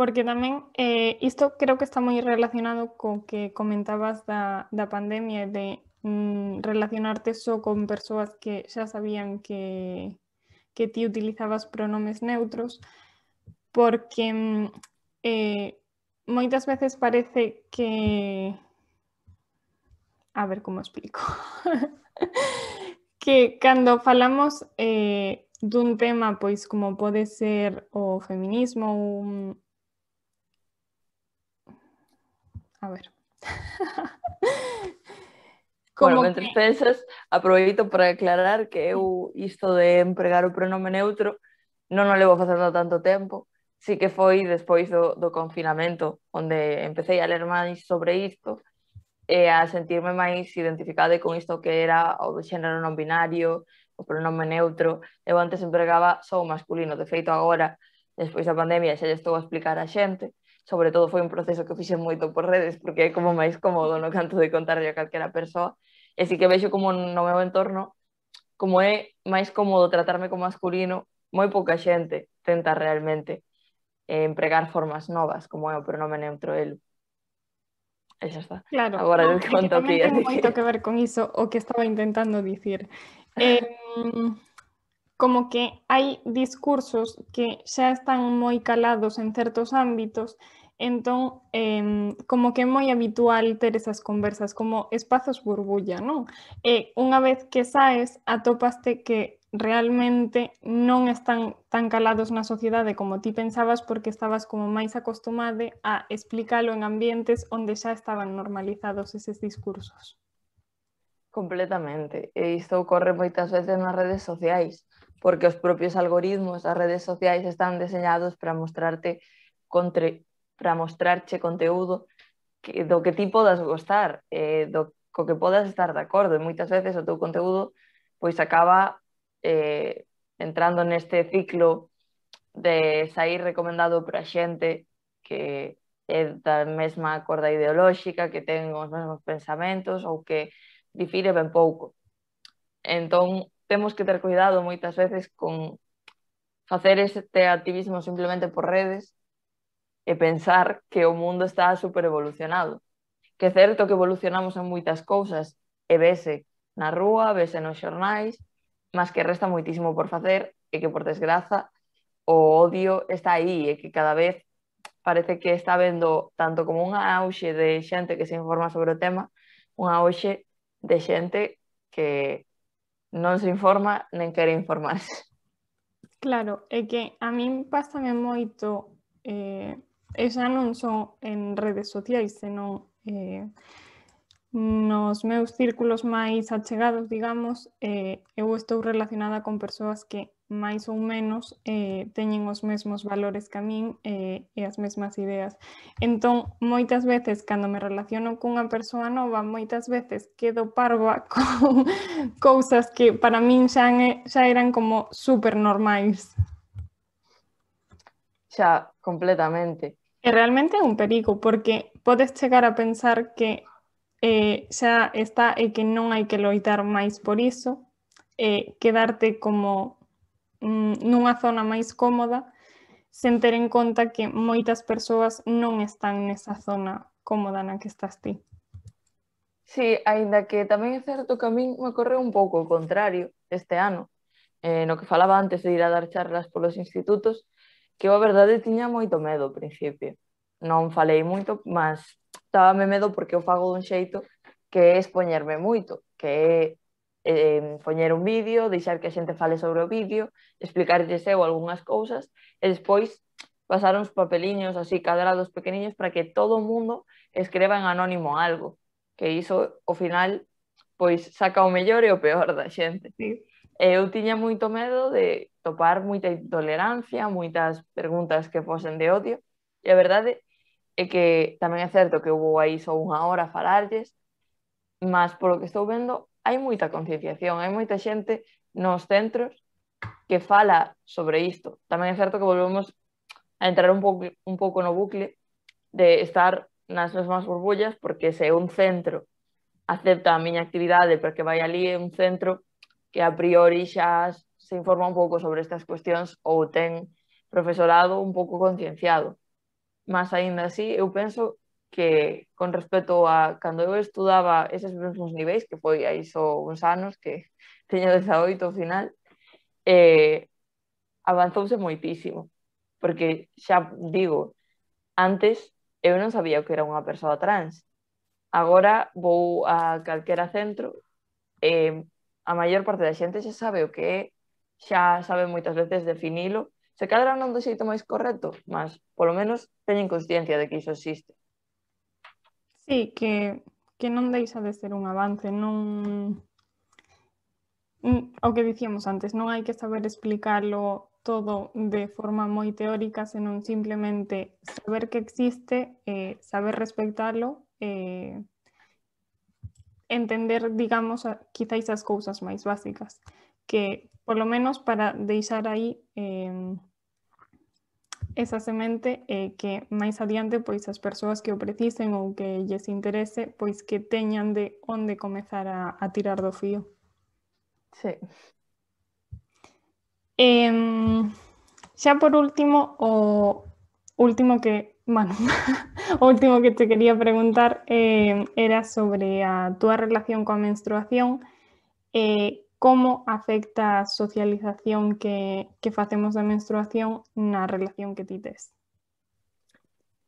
porque también eh, esto creo que está muy relacionado co que comentabas la pandemia de mm, relacionarte só con personas que ya sabían que, que utilizabas pronomes neutros, porque mm, eh, muchas veces parece que... A ver cómo explico. [LAUGHS] que cuando hablamos eh, de un tema, pues como puede ser o feminismo ou A ver. [LAUGHS] Como bueno, que... pensas, aproveito para aclarar que eu isto de empregar o pronome neutro non o levo facendo tanto tempo, sí que foi despois do, do confinamento, onde empecé a ler máis sobre isto e eh, a sentirme máis identificada con isto que era o xénero non binario, o pronome neutro. Eu antes empregaba só o masculino, de feito agora, despois da pandemia, xa lle estou a explicar a xente sobre todo fue un proceso que fixen moito por redes, porque é como más cómodo no canto [LAUGHS] de contarle a calquera persona. Así que vexo como no meu entorno, como es más cómodo tratarme como masculino, muy poca gente tenta realmente eh, empregar formas novas, como pero no me neutro él Eso está. Claro, Agora no, conto que, que ver con eso, o que estaba intentando decir. [LAUGHS] Em, como que hai discursos que xa están moi calados en certos ámbitos, entón, eh, como que é moi habitual ter esas conversas, como espazos burbulla, non? E eh, unha vez que saes, atopaste que realmente non están tan calados na sociedade como ti pensabas porque estabas como máis acostumade a explicalo en ambientes onde xa estaban normalizados eses discursos. Completamente. E isto ocorre moitas veces nas redes sociais porque os propios algoritmos das redes sociais están deseñados para mostrarte contra, para mostrarche conteúdo que, do que ti podas gostar, eh, do, co que podas estar de acordo, e moitas veces o teu conteúdo pois acaba eh, entrando neste ciclo de sair recomendado para xente que é da mesma corda ideolóxica, que ten os mesmos pensamentos ou que difire ben pouco. Entón, temos que ter cuidado moitas veces con facer este activismo simplemente por redes e pensar que o mundo está super evolucionado. Que é certo que evolucionamos en moitas cousas e vese na rúa, vese nos xornais, mas que resta moitísimo por facer e que, por desgraza, o odio está aí e que cada vez parece que está vendo tanto como unha auxe de xente que se informa sobre o tema, unha auxe de xente que non se informa nen quere informarse. Claro, é que a min pásame moito, eh, e xa non son en redes sociais, senón eh, nos meus círculos máis achegados, digamos, eh, eu estou relacionada con persoas que máis ou menos eh, teñen os mesmos valores que a min eh, e as mesmas ideas. Entón, moitas veces, cando me relaciono cunha persoa nova, moitas veces quedo parva [LAUGHS] con cousas que para min xa, xa eran como super normais. Xa, completamente. E realmente é un perigo, porque podes chegar a pensar que eh, xa está e que non hai que loitar máis por iso, eh, quedarte como Mm, nunha zona máis cómoda sen ter en conta que moitas persoas non están nesa zona cómoda na que estás ti. Sí, aínda que tamén é certo que a min me correu un pouco o contrario este ano, eh, no que falaba antes de ir a dar charlas polos institutos, que eu a verdade tiña moito medo ao principio. Non falei moito, mas estaba me medo porque eu fago dun xeito que é expoñerme moito, que é eh, poñer un vídeo, deixar que a xente fale sobre o vídeo, explicarlles eu algunhas cousas e despois pasar uns papeliños así cadrados pequeniños para que todo o mundo escreva en anónimo algo, que iso ao final pois saca o mellor e o peor da xente. Sí. Eu tiña moito medo de topar moita intolerancia, moitas preguntas que fosen de odio, e a verdade é que tamén é certo que houve aí só unha hora a falarlles, mas polo que estou vendo, hai moita concienciación, hai moita xente nos centros que fala sobre isto. Tamén é certo que volvemos a entrar un pouco, un pouco no bucle de estar nas mesmas burbullas, porque se un centro acepta a miña actividade porque vai ali un centro que a priori xa se informa un pouco sobre estas cuestións ou ten profesorado un pouco concienciado. Mas aínda así, eu penso que con respecto a cando eu estudaba eses mesmos niveis, que foi aí só uns anos, que [LAUGHS] teño 18 ao final, eh, avanzouse moitísimo. Porque xa digo, antes eu non sabía que era unha persoa trans. Agora vou a calquera centro e eh, a maior parte da xente xa sabe o que é, xa sabe moitas veces definilo, se cadra non do xeito máis correcto, mas polo menos teñen consciencia de que iso existe. Sí, que, que non deixa de ser un avance, non... O que dicíamos antes, non hai que saber explicarlo todo de forma moi teórica, senón simplemente saber que existe, eh, saber respectarlo, eh, entender, digamos, quizáis as cousas máis básicas, que polo menos para deixar aí eh, esa semente eh, que más adelante pues las personas que o precisen o que les interese pues que tengan de dónde comenzar a, tirar do fío. Sí. Em, ya por último, o último que, bueno, [LAUGHS] último que te quería preguntar eh, era sobre ah, tu relación relación la menstruación. Eh, como afecta a socialización que, que facemos da menstruación na relación que ti tes?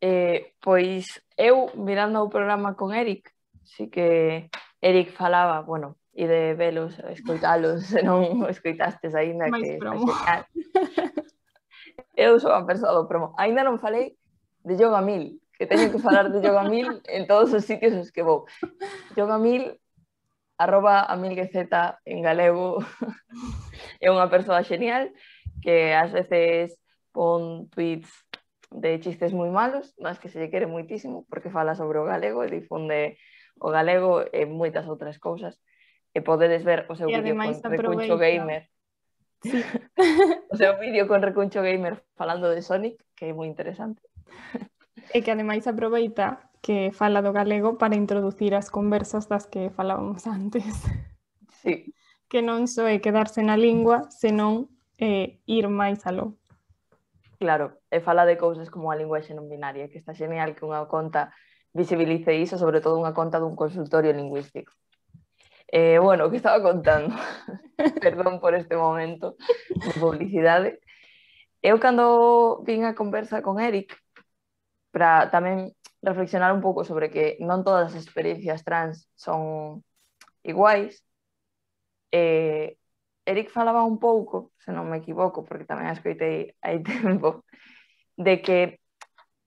Eh, pois eu, mirando o programa con Eric, si que Eric falaba, bueno, e de velos, escoitalos, [LAUGHS] se non o escoitastes aínda que... [LAUGHS] eu sou a persoa do promo. Aínda non falei de Yoga Mil, que teño que falar de Yoga Mil en todos os sitios os que vou. Yoga Mil arroba amilguezeta en galego [LAUGHS] é unha persoa genial que ás veces pon tweets de chistes moi malos, mas que se lle quere moitísimo porque fala sobre o galego e difunde o galego e moitas outras cousas. E podedes ver o seu e vídeo con Recuncho Gamer. Sí. [LAUGHS] o seu vídeo con Recuncho Gamer falando de Sonic, que é moi interesante. E que ademais aproveita que fala do galego para introducir as conversas das que falábamos antes. Sí. [LAUGHS] Que non só é quedarse na lingua, senón eh, ir máis aló. Claro, e fala de cousas como a linguaxe non binaria, que está genial que unha conta visibilice iso, sobre todo unha conta dun consultorio lingüístico. Eh, bueno, que estaba contando? [LAUGHS] Perdón por este momento de publicidade. Eu cando vin a conversa con Eric, para tamén reflexionar un pouco sobre que non todas as experiencias trans son iguais. Eh, Eric falaba un pouco, se non me equivoco, porque tamén a escoitei hai [LAUGHS] tempo, de que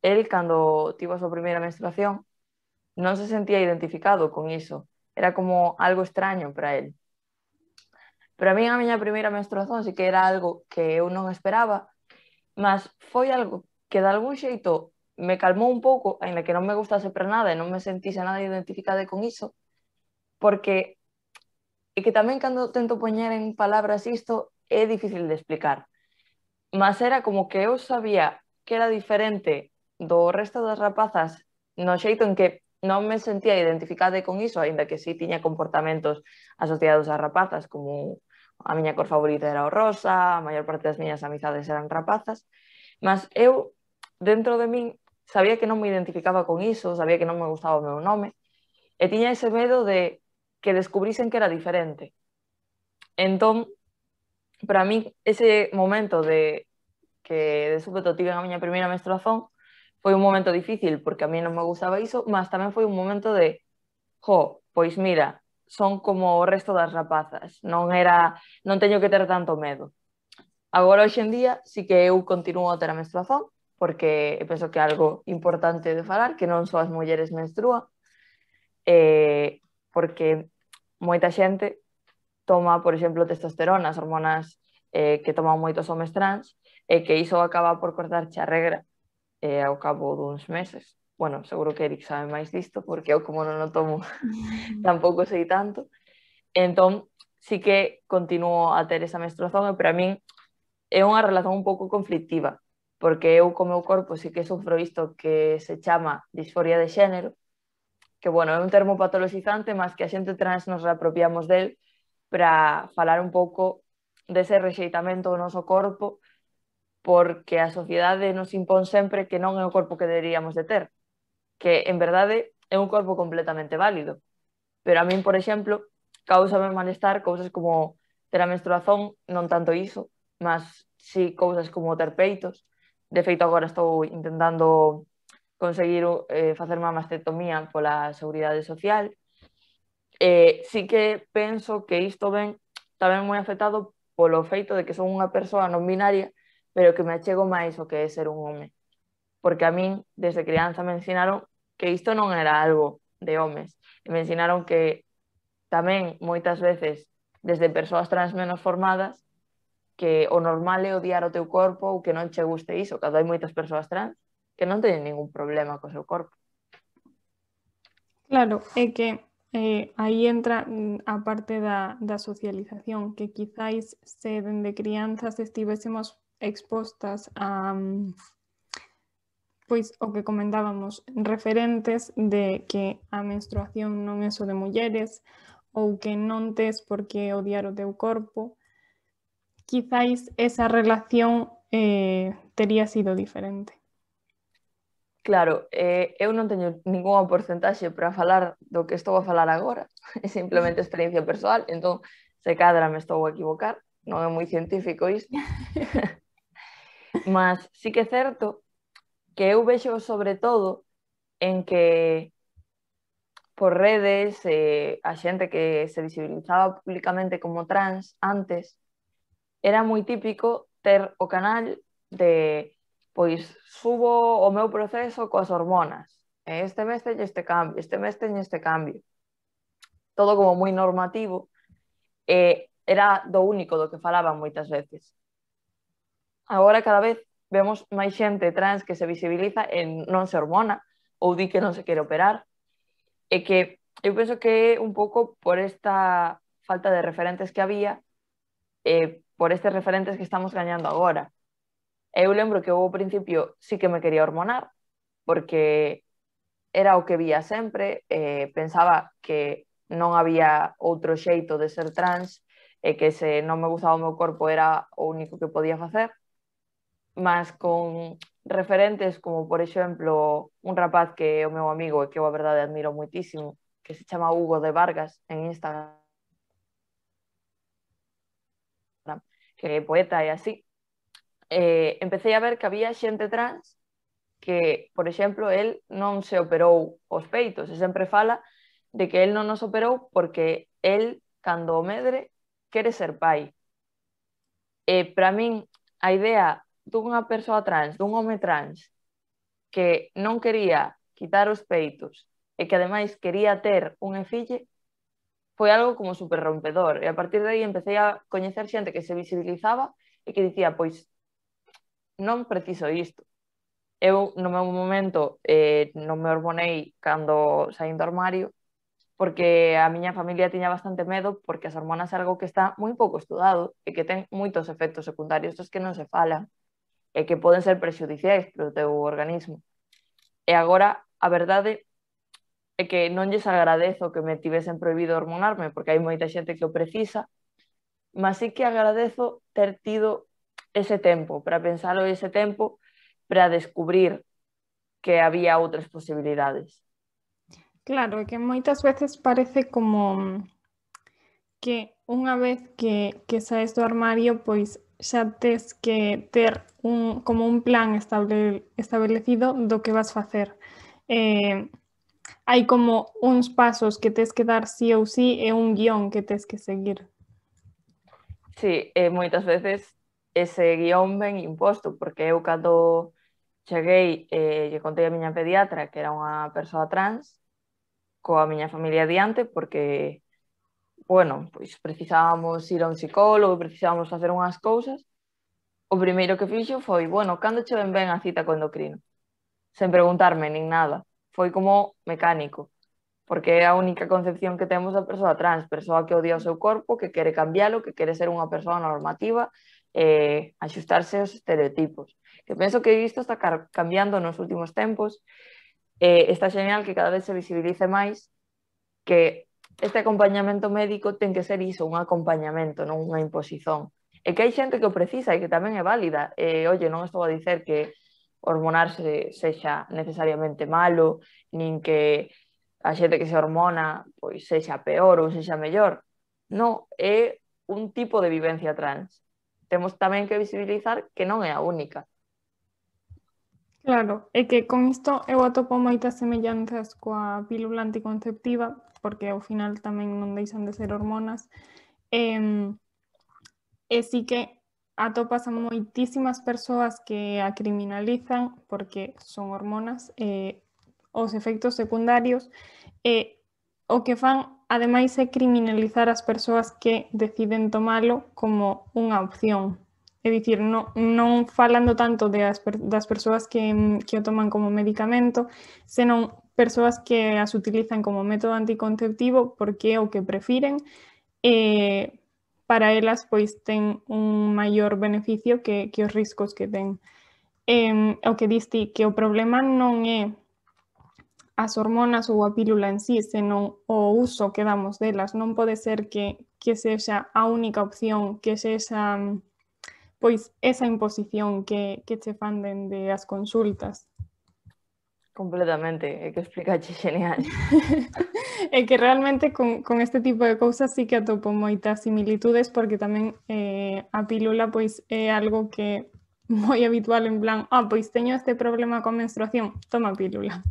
el, cando tivo a súa primeira menstruación, non se sentía identificado con iso. Era como algo extraño para el. Pero a mí a miña primeira menstruación sí que era algo que eu non esperaba, mas foi algo que de algún xeito me calmou un pouco, en la que non me gustase para nada e non me sentise nada identificada con iso, porque e que tamén cando tento poñer en palabras isto é difícil de explicar. Mas era como que eu sabía que era diferente do resto das rapazas no xeito en que non me sentía identificada con iso, aínda que si sí tiña comportamentos asociados a rapazas, como a miña cor favorita era o rosa, a maior parte das miñas amizades eran rapazas, mas eu dentro de min sabía que non me identificaba con iso, sabía que non me gustaba o meu nome, e tiña ese medo de que descubrisen que era diferente. Entón, para mí, ese momento de que de súbito tive a miña primeira menstruación foi un momento difícil, porque a mí non me gustaba iso, mas tamén foi un momento de, jo, pois mira, son como o resto das rapazas, non era, non teño que ter tanto medo. Agora, hoxe en día, sí que eu continuo a ter a menstruación, porque penso que é algo importante de falar, que non só as mulleres menstrua, eh, porque moita xente toma, por exemplo, testosterona, as hormonas eh, que toman moitos homes trans, e que iso acaba por cortar a regra eh, ao cabo duns meses. Bueno, seguro que Eric sabe máis disto, porque eu como non o tomo [LAUGHS] tampouco sei tanto. Entón, sí que continuo a ter esa menstruación, pero a min é unha relación un pouco conflictiva, porque eu co meu corpo sí que sufro isto que se chama disforia de xénero, que, bueno, é un termo patologizante, mas que a xente trans nos reapropiamos del para falar un pouco dese rexeitamento do noso corpo, porque a sociedade nos impón sempre que non é o corpo que deberíamos de ter, que, en verdade, é un corpo completamente válido. Pero a min, por exemplo, causame malestar cousas como ter a menstruación, non tanto iso, mas si sí, cousas como ter peitos, De feito, agora estou intentando conseguir eh, facer unha mastectomía pola Seguridade Social. Eh, sí que penso que isto ven tamén moi afectado polo feito de que son unha persoa non binaria, pero que me achego máis o que é ser un home. Porque a min, desde crianza, me ensinaron que isto non era algo de homes. E me ensinaron que tamén, moitas veces, desde persoas trans menos formadas, que o normal é odiar o teu corpo ou que non che guste iso, cando hai moitas persoas trans que non teñen ningún problema co seu corpo. Claro, é que eh, aí entra mm, a parte da, da socialización, que quizáis se dende crianzas estivésemos expostas a mm, pois o que comentábamos, referentes de que a menstruación non é só de mulleres ou que non tes por que odiar o teu corpo, quizáis esa relación eh, tería sido diferente. Claro, eh, eu non teño ninguna porcentaxe para falar do que estou a falar agora, [LAUGHS] é simplemente experiencia persoal, entón se cadra me estou a equivocar, non é moi científico isto. [LAUGHS] Mas sí que é certo que eu vexo sobre todo en que por redes eh, a xente que se visibilizaba públicamente como trans antes era moi típico ter o canal de pois subo o meu proceso coas hormonas. Este mes teño este cambio, este mes teño este cambio. Todo como moi normativo. E era do único do que falaban moitas veces. Agora cada vez vemos máis xente trans que se visibiliza en non se hormona ou di que non se quere operar. E que eu penso que un pouco por esta falta de referentes que había eh, por estes referentes que estamos gañando agora. Eu lembro que eu ao principio sí que me quería hormonar, porque era o que vía sempre, eh, pensaba que non había outro xeito de ser trans, e que se non me gustaba o meu corpo era o único que podía facer, mas con referentes como, por exemplo, un rapaz que é o meu amigo e que eu a verdade admiro moitísimo, que se chama Hugo de Vargas en Instagram, que é poeta e así, eh, empecé a ver que había xente trans que, por exemplo, el non se operou os peitos, e sempre fala de que el non nos operou porque el, cando o medre, quere ser pai. E para min, a idea dunha persoa trans, dun home trans, que non quería quitar os peitos e que ademais quería ter un filla, Fue algo como súper rompedor e a partir de ahí empecé a conocer gente que se visibilizaba y que decía, pues, no preciso esto. eu no meu momento no me eh, hormonei cuando salí do armario porque a miña familia tenía bastante medo porque as hormonas es algo que está muy poco estudado y que tiene muchos efectos secundarios estos que no se falan y que pueden ser perjudiciales para o teu organismo. E agora, a verdade é que non lles agradezo que me tivesen prohibido hormonarme, porque hai moita xente que o precisa, mas sí que agradezo ter tido ese tempo, para pensalo ese tempo, para descubrir que había outras posibilidades. Claro, que moitas veces parece como que unha vez que, que saes do armario, pois xa tes que ter un, como un plan estable, establecido do que vas facer. Eh, hai como uns pasos que tes que dar sí ou sí e un guión que tes que seguir. Sí, e eh, moitas veces ese guión ben imposto, porque eu cando cheguei e eh, lle contei a miña pediatra que era unha persoa trans, coa miña familia adiante, porque, bueno, pois precisábamos ir a un psicólogo, precisábamos facer unhas cousas, o primeiro que fixo foi, bueno, cando che ven ben a cita co endocrino? Sen preguntarme nin nada foi como mecánico, porque é a única concepción que temos da persoa trans, persoa que odia o seu corpo, que quere cambiálo, que quere ser unha persoa normativa, eh, axustarse aos estereotipos. Que penso que isto está cambiando nos últimos tempos, eh, está genial que cada vez se visibilice máis que este acompañamento médico ten que ser iso, un acompañamento, non unha imposición. E que hai xente que o precisa e que tamén é válida. E, oye, non estou a dicer que hormonar se, sexa necesariamente malo, nin que a xente que se hormona pois sexa peor ou sexa mellor. Non, é un tipo de vivencia trans. Temos tamén que visibilizar que non é a única. Claro, é que con isto eu atopo moitas semellanzas coa pílula anticonceptiva, porque ao final tamén non deixan de ser hormonas, e, e sí que atopas a muchísimas personas que a criminalizan porque son hormonas eh, efectos secundarios eh, o que fan además é criminalizar a las personas que deciden tomarlo como una opción. Es decir, no non falando tanto de las personas que, que toman como medicamento, sino personas que las utilizan como método anticonceptivo porque o que prefieren. Eh, para elas pois ten un maior beneficio que, que os riscos que ten. Eh, o que diste que o problema non é as hormonas ou a pílula en sí, senón o uso que damos delas. Non pode ser que, que sexa a única opción, que sexa pois esa imposición que, que che fan dende as consultas. Completamente, é que explicaxe genial. [LAUGHS] [LAUGHS] Eh, que realmente con, este tipo de cosas sí que atopo muchas similitudes porque también eh, a pílula pois pues, é algo que [LAUGHS] muy habitual en plan, ah, pues teño este problema con menstruación, toma pílula.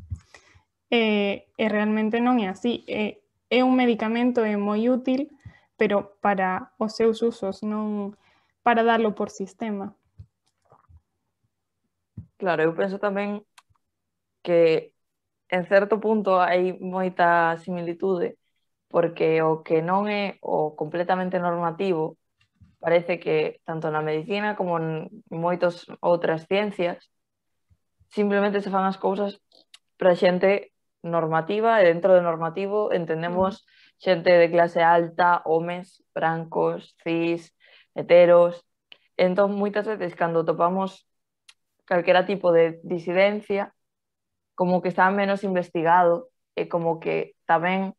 Eh, eh realmente no es así. Es un medicamento muy útil, pero para os seus usos, no para darlo por sistema. Claro, yo pienso también que en certo punto hai moita similitude porque o que non é o completamente normativo parece que tanto na medicina como en moitas outras ciencias simplemente se fan as cousas para xente normativa e dentro de normativo entendemos xente mm. de clase alta, homes, brancos, cis, heteros. Entón, moitas veces, cando topamos calquera tipo de disidencia, como que está menos investigado e como que tamén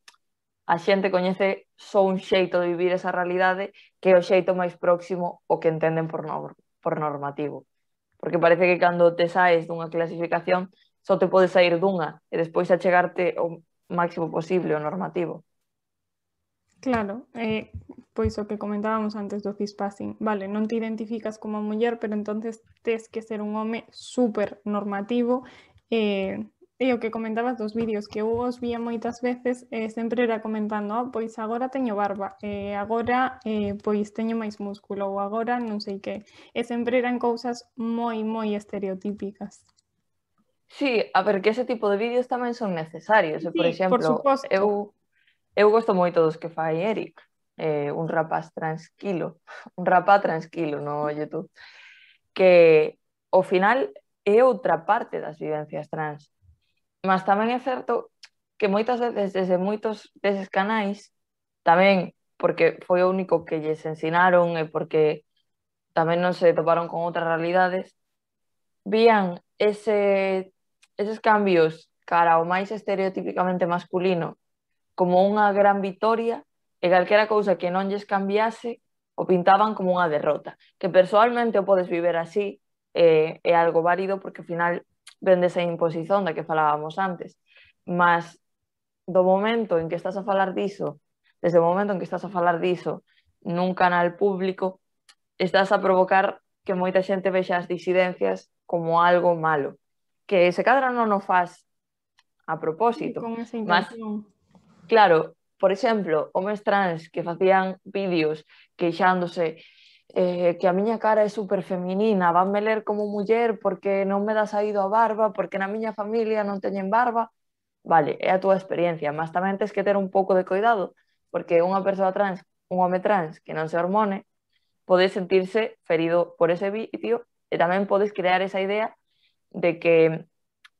a xente coñece só un xeito de vivir esa realidade que é o xeito máis próximo o que entenden por, no, por normativo. Porque parece que cando te saes dunha clasificación só te podes sair dunha e despois achegarte o máximo posible o normativo. Claro, eh, pois o que comentábamos antes do cispassing. Vale, non te identificas como muller, pero entonces tes que ser un home super normativo eh, e o que comentabas dos vídeos que eu os vía moitas veces eh, sempre era comentando oh, ah, pois agora teño barba, eh, agora eh, pois teño máis músculo ou agora non sei que. E eh, sempre eran cousas moi, moi estereotípicas. Sí, a ver, que ese tipo de vídeos tamén son necesarios. Eh, sí, por exemplo, por eu, eu gosto moito dos que fai Eric, eh, un rapaz tranquilo, un rapaz tranquilo no YouTube, que ao final é otra parte las vivencias trans. Mas también es cierto que muchas veces desde moitos esos canais también porque fue lo único que les ensinaron e porque también no se toparon con otras realidades, vían ese, cambios cara o más estereotípicamente masculino como una gran victoria e calquera cosa que no les cambiase o pintaban como una derrota. Que personalmente o podes vivir así, eh, é algo válido porque ao final vende esa imposición da que falábamos antes mas do momento en que estás a falar diso desde o momento en que estás a falar diso nun canal público estás a provocar que moita xente vexa as disidencias como algo malo que ese cadra non o faz a propósito con esa mas, claro, por exemplo, homens trans que facían vídeos queixándose Eh, que a miña cara é super feminina, a leer como mujer porque no me das saído a barba, porque la miña familia no teñen barba. Vale, es a tu experiencia, más también es que tener un poco de cuidado, porque una persona trans, un hombre trans que no se hormone, puede sentirse ferido por ese vídeo y e también puedes crear esa idea de que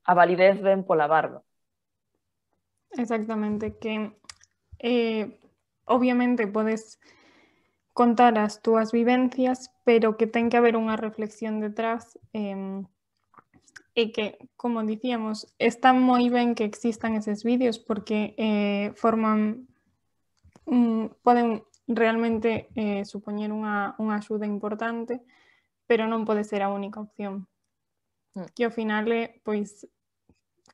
a validez ven la barba. Exactamente, que eh, obviamente puedes contaras tus vivencias, pero que tenga que haber una reflexión detrás y em, e que, como decíamos, está muy bien que existan esos vídeos porque eh, forman pueden realmente eh, suponer una ayuda importante, pero no puede ser la única opción. y mm. al final, pues,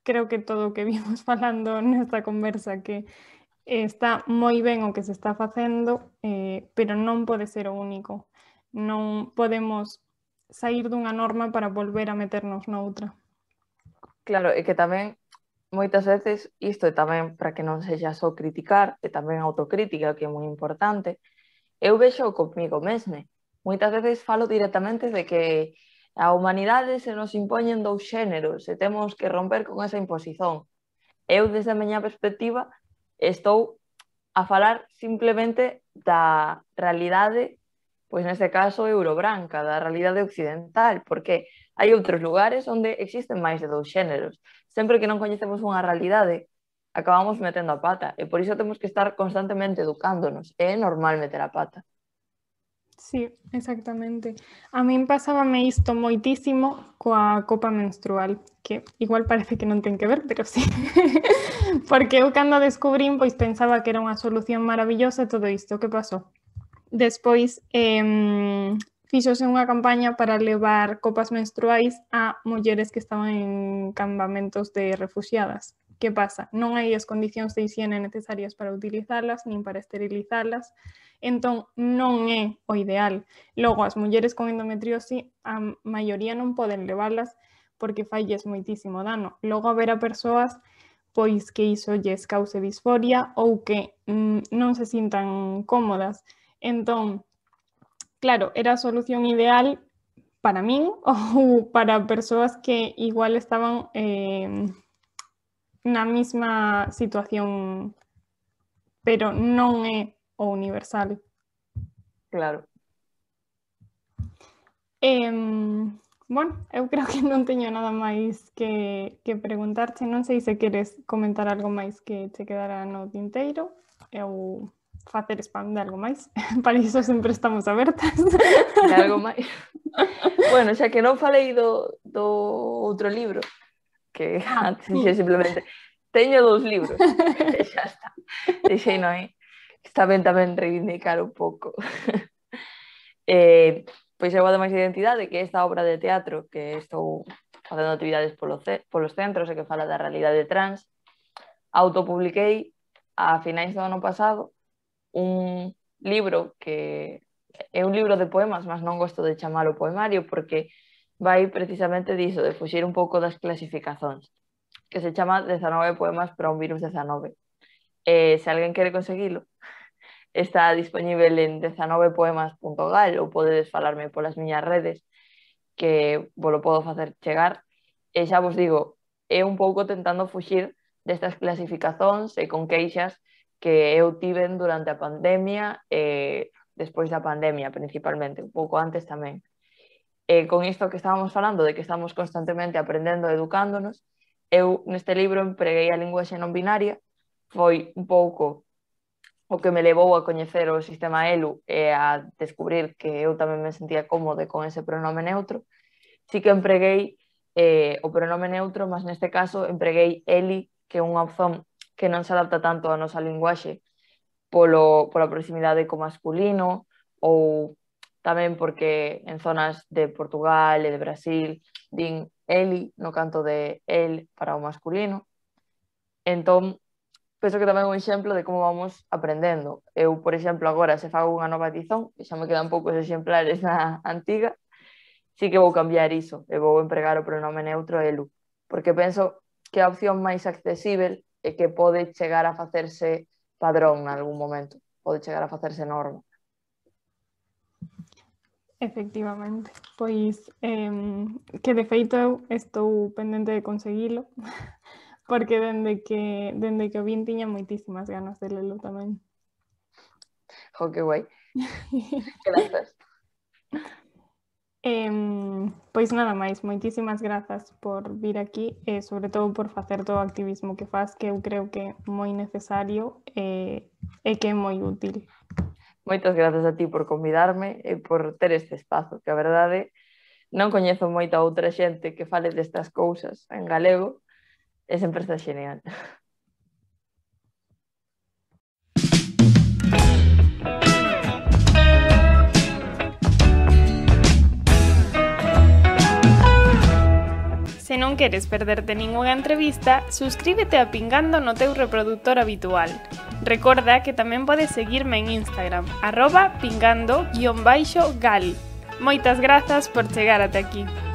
creo que todo lo que [LAUGHS] vimos en esta conversa que está moi ben o que se está facendo, eh, pero non pode ser o único. Non podemos sair dunha norma para volver a meternos noutra. Claro, e que tamén moitas veces isto é tamén para que non sexa só criticar, e tamén autocrítica, que é moi importante. Eu vexo comigo mesme. Moitas veces falo directamente de que a humanidade se nos impoñen dous xéneros e temos que romper con esa imposición. Eu, desde a miña perspectiva, Estou a falar simplemente da realidade, pois neste caso eurobranca, da realidade occidental, porque hai outros lugares onde existen máis de dous xéneros. Sempre que non coñecemos unha realidade, acabamos metendo a pata, e por iso temos que estar constantemente educándonos, e é normal meter a pata. Sí, exactamente. A mí me pasaba me muchísimo con coa copa menstrual, que igual parece que no tiene que ver, pero sí. [LAUGHS] Porque eu cando descubrín, pensaba que era una solución maravillosa todo esto. que pasó? Después, eh, em, una campaña para levar copas menstruais a mujeres que estaban en campamentos de refugiadas. ¿Qué pasa? No hay as condiciones de higiene necesarias para utilizarlas ni para esterilizarlas, Entonces, non es o ideal. Luego, las mujeres con endometriosis, a mayoría no pueden levarlas porque falles moitísimo dano. Logo a personas pois pues, que iso lles cause disforia o que mm, no se sintan cómodas. Entonces, claro, era solución ideal para mí [LAUGHS] o para personas que igual estaban eh, na mesma situación, pero non é o universal. Claro. Eh, bueno, eu creo que non teño nada máis que, que Se Non sei se queres comentar algo máis que che quedara no tinteiro ou facer spam de algo máis. [LAUGHS] Para iso sempre estamos abertas. De algo máis. bueno, xa que non falei do, do outro libro, que ah, [LAUGHS] antes sí. simplemente teño dous libros, xa [LAUGHS] [LAUGHS] está. Deixei non, aí está ben tamén reivindicar un pouco. eh, pois eu ademais de identidade que esta obra de teatro que estou facendo actividades polo ce polos centros e que fala da realidade trans, autopubliquei a finais do ano pasado un libro que é un libro de poemas, mas non gosto de chamalo poemario porque ir precisamente eso, de fugir un de las clasificaciones. que se llama 19 poemas para un virus 19. Eh, se alguén quere conseguilo, [LAUGHS] está disponible en 19poemas.gal ou desfalarme por las miñas redes que lo puedo facer llegar E eh, xa vos digo, he un poco tentando fugir destas estas e con queixas que eu tiven durante la pandemia eh, después de la pandemia principalmente, un poco antes también. eh, con isto que estábamos falando de que estamos constantemente aprendendo e educándonos, eu neste libro empreguei a linguaxe non binaria, foi un pouco o que me levou a coñecer o sistema ELU e a descubrir que eu tamén me sentía cómodo con ese pronome neutro, si que empreguei eh, o pronome neutro, mas neste caso empreguei eli, que é unha opción que non se adapta tanto á nosa linguaxe polo, pola proximidade co masculino ou También porque en zonas de Portugal e de Brasil din eli no canto de el para un masculino. Entonces, pienso que también es un ejemplo de cómo vamos aprendiendo. Eu, por ejemplo, ahora se fago unha nova tizón, que xa me quedan poucos exemplares la [LAUGHS] antiga, sí que voy a cambiar eso. E voy a empregar o pronombre neutro elu, porque pienso que la opción más accesible es que puede llegar a hacerse padrón en algún momento, Puede llegar a hacerse norma. Efectivamente, Pues, em, que de feito estoy estou pendente de conseguirlo, [LAUGHS] porque desde que, dende que o vin ganas de lelo también. Jo, que [LAUGHS] Eh, nada más, muchísimas grazas por vir aquí e, sobre todo por facer todo o activismo que faz que eu creo que muy moi necesario y e, e que é moi útil. Moitas grazas a ti por convidarme e por ter este espazo, que a verdade non coñezo moita outra xente que fale destas cousas en galego e sempre está xenial. [LAUGHS] Si no quieres perderte ninguna entrevista, suscríbete a Pingando no reproductor habitual. Recuerda que también puedes seguirme en Instagram, arroba pingando-gal. Moitas gracias por llegar hasta aquí.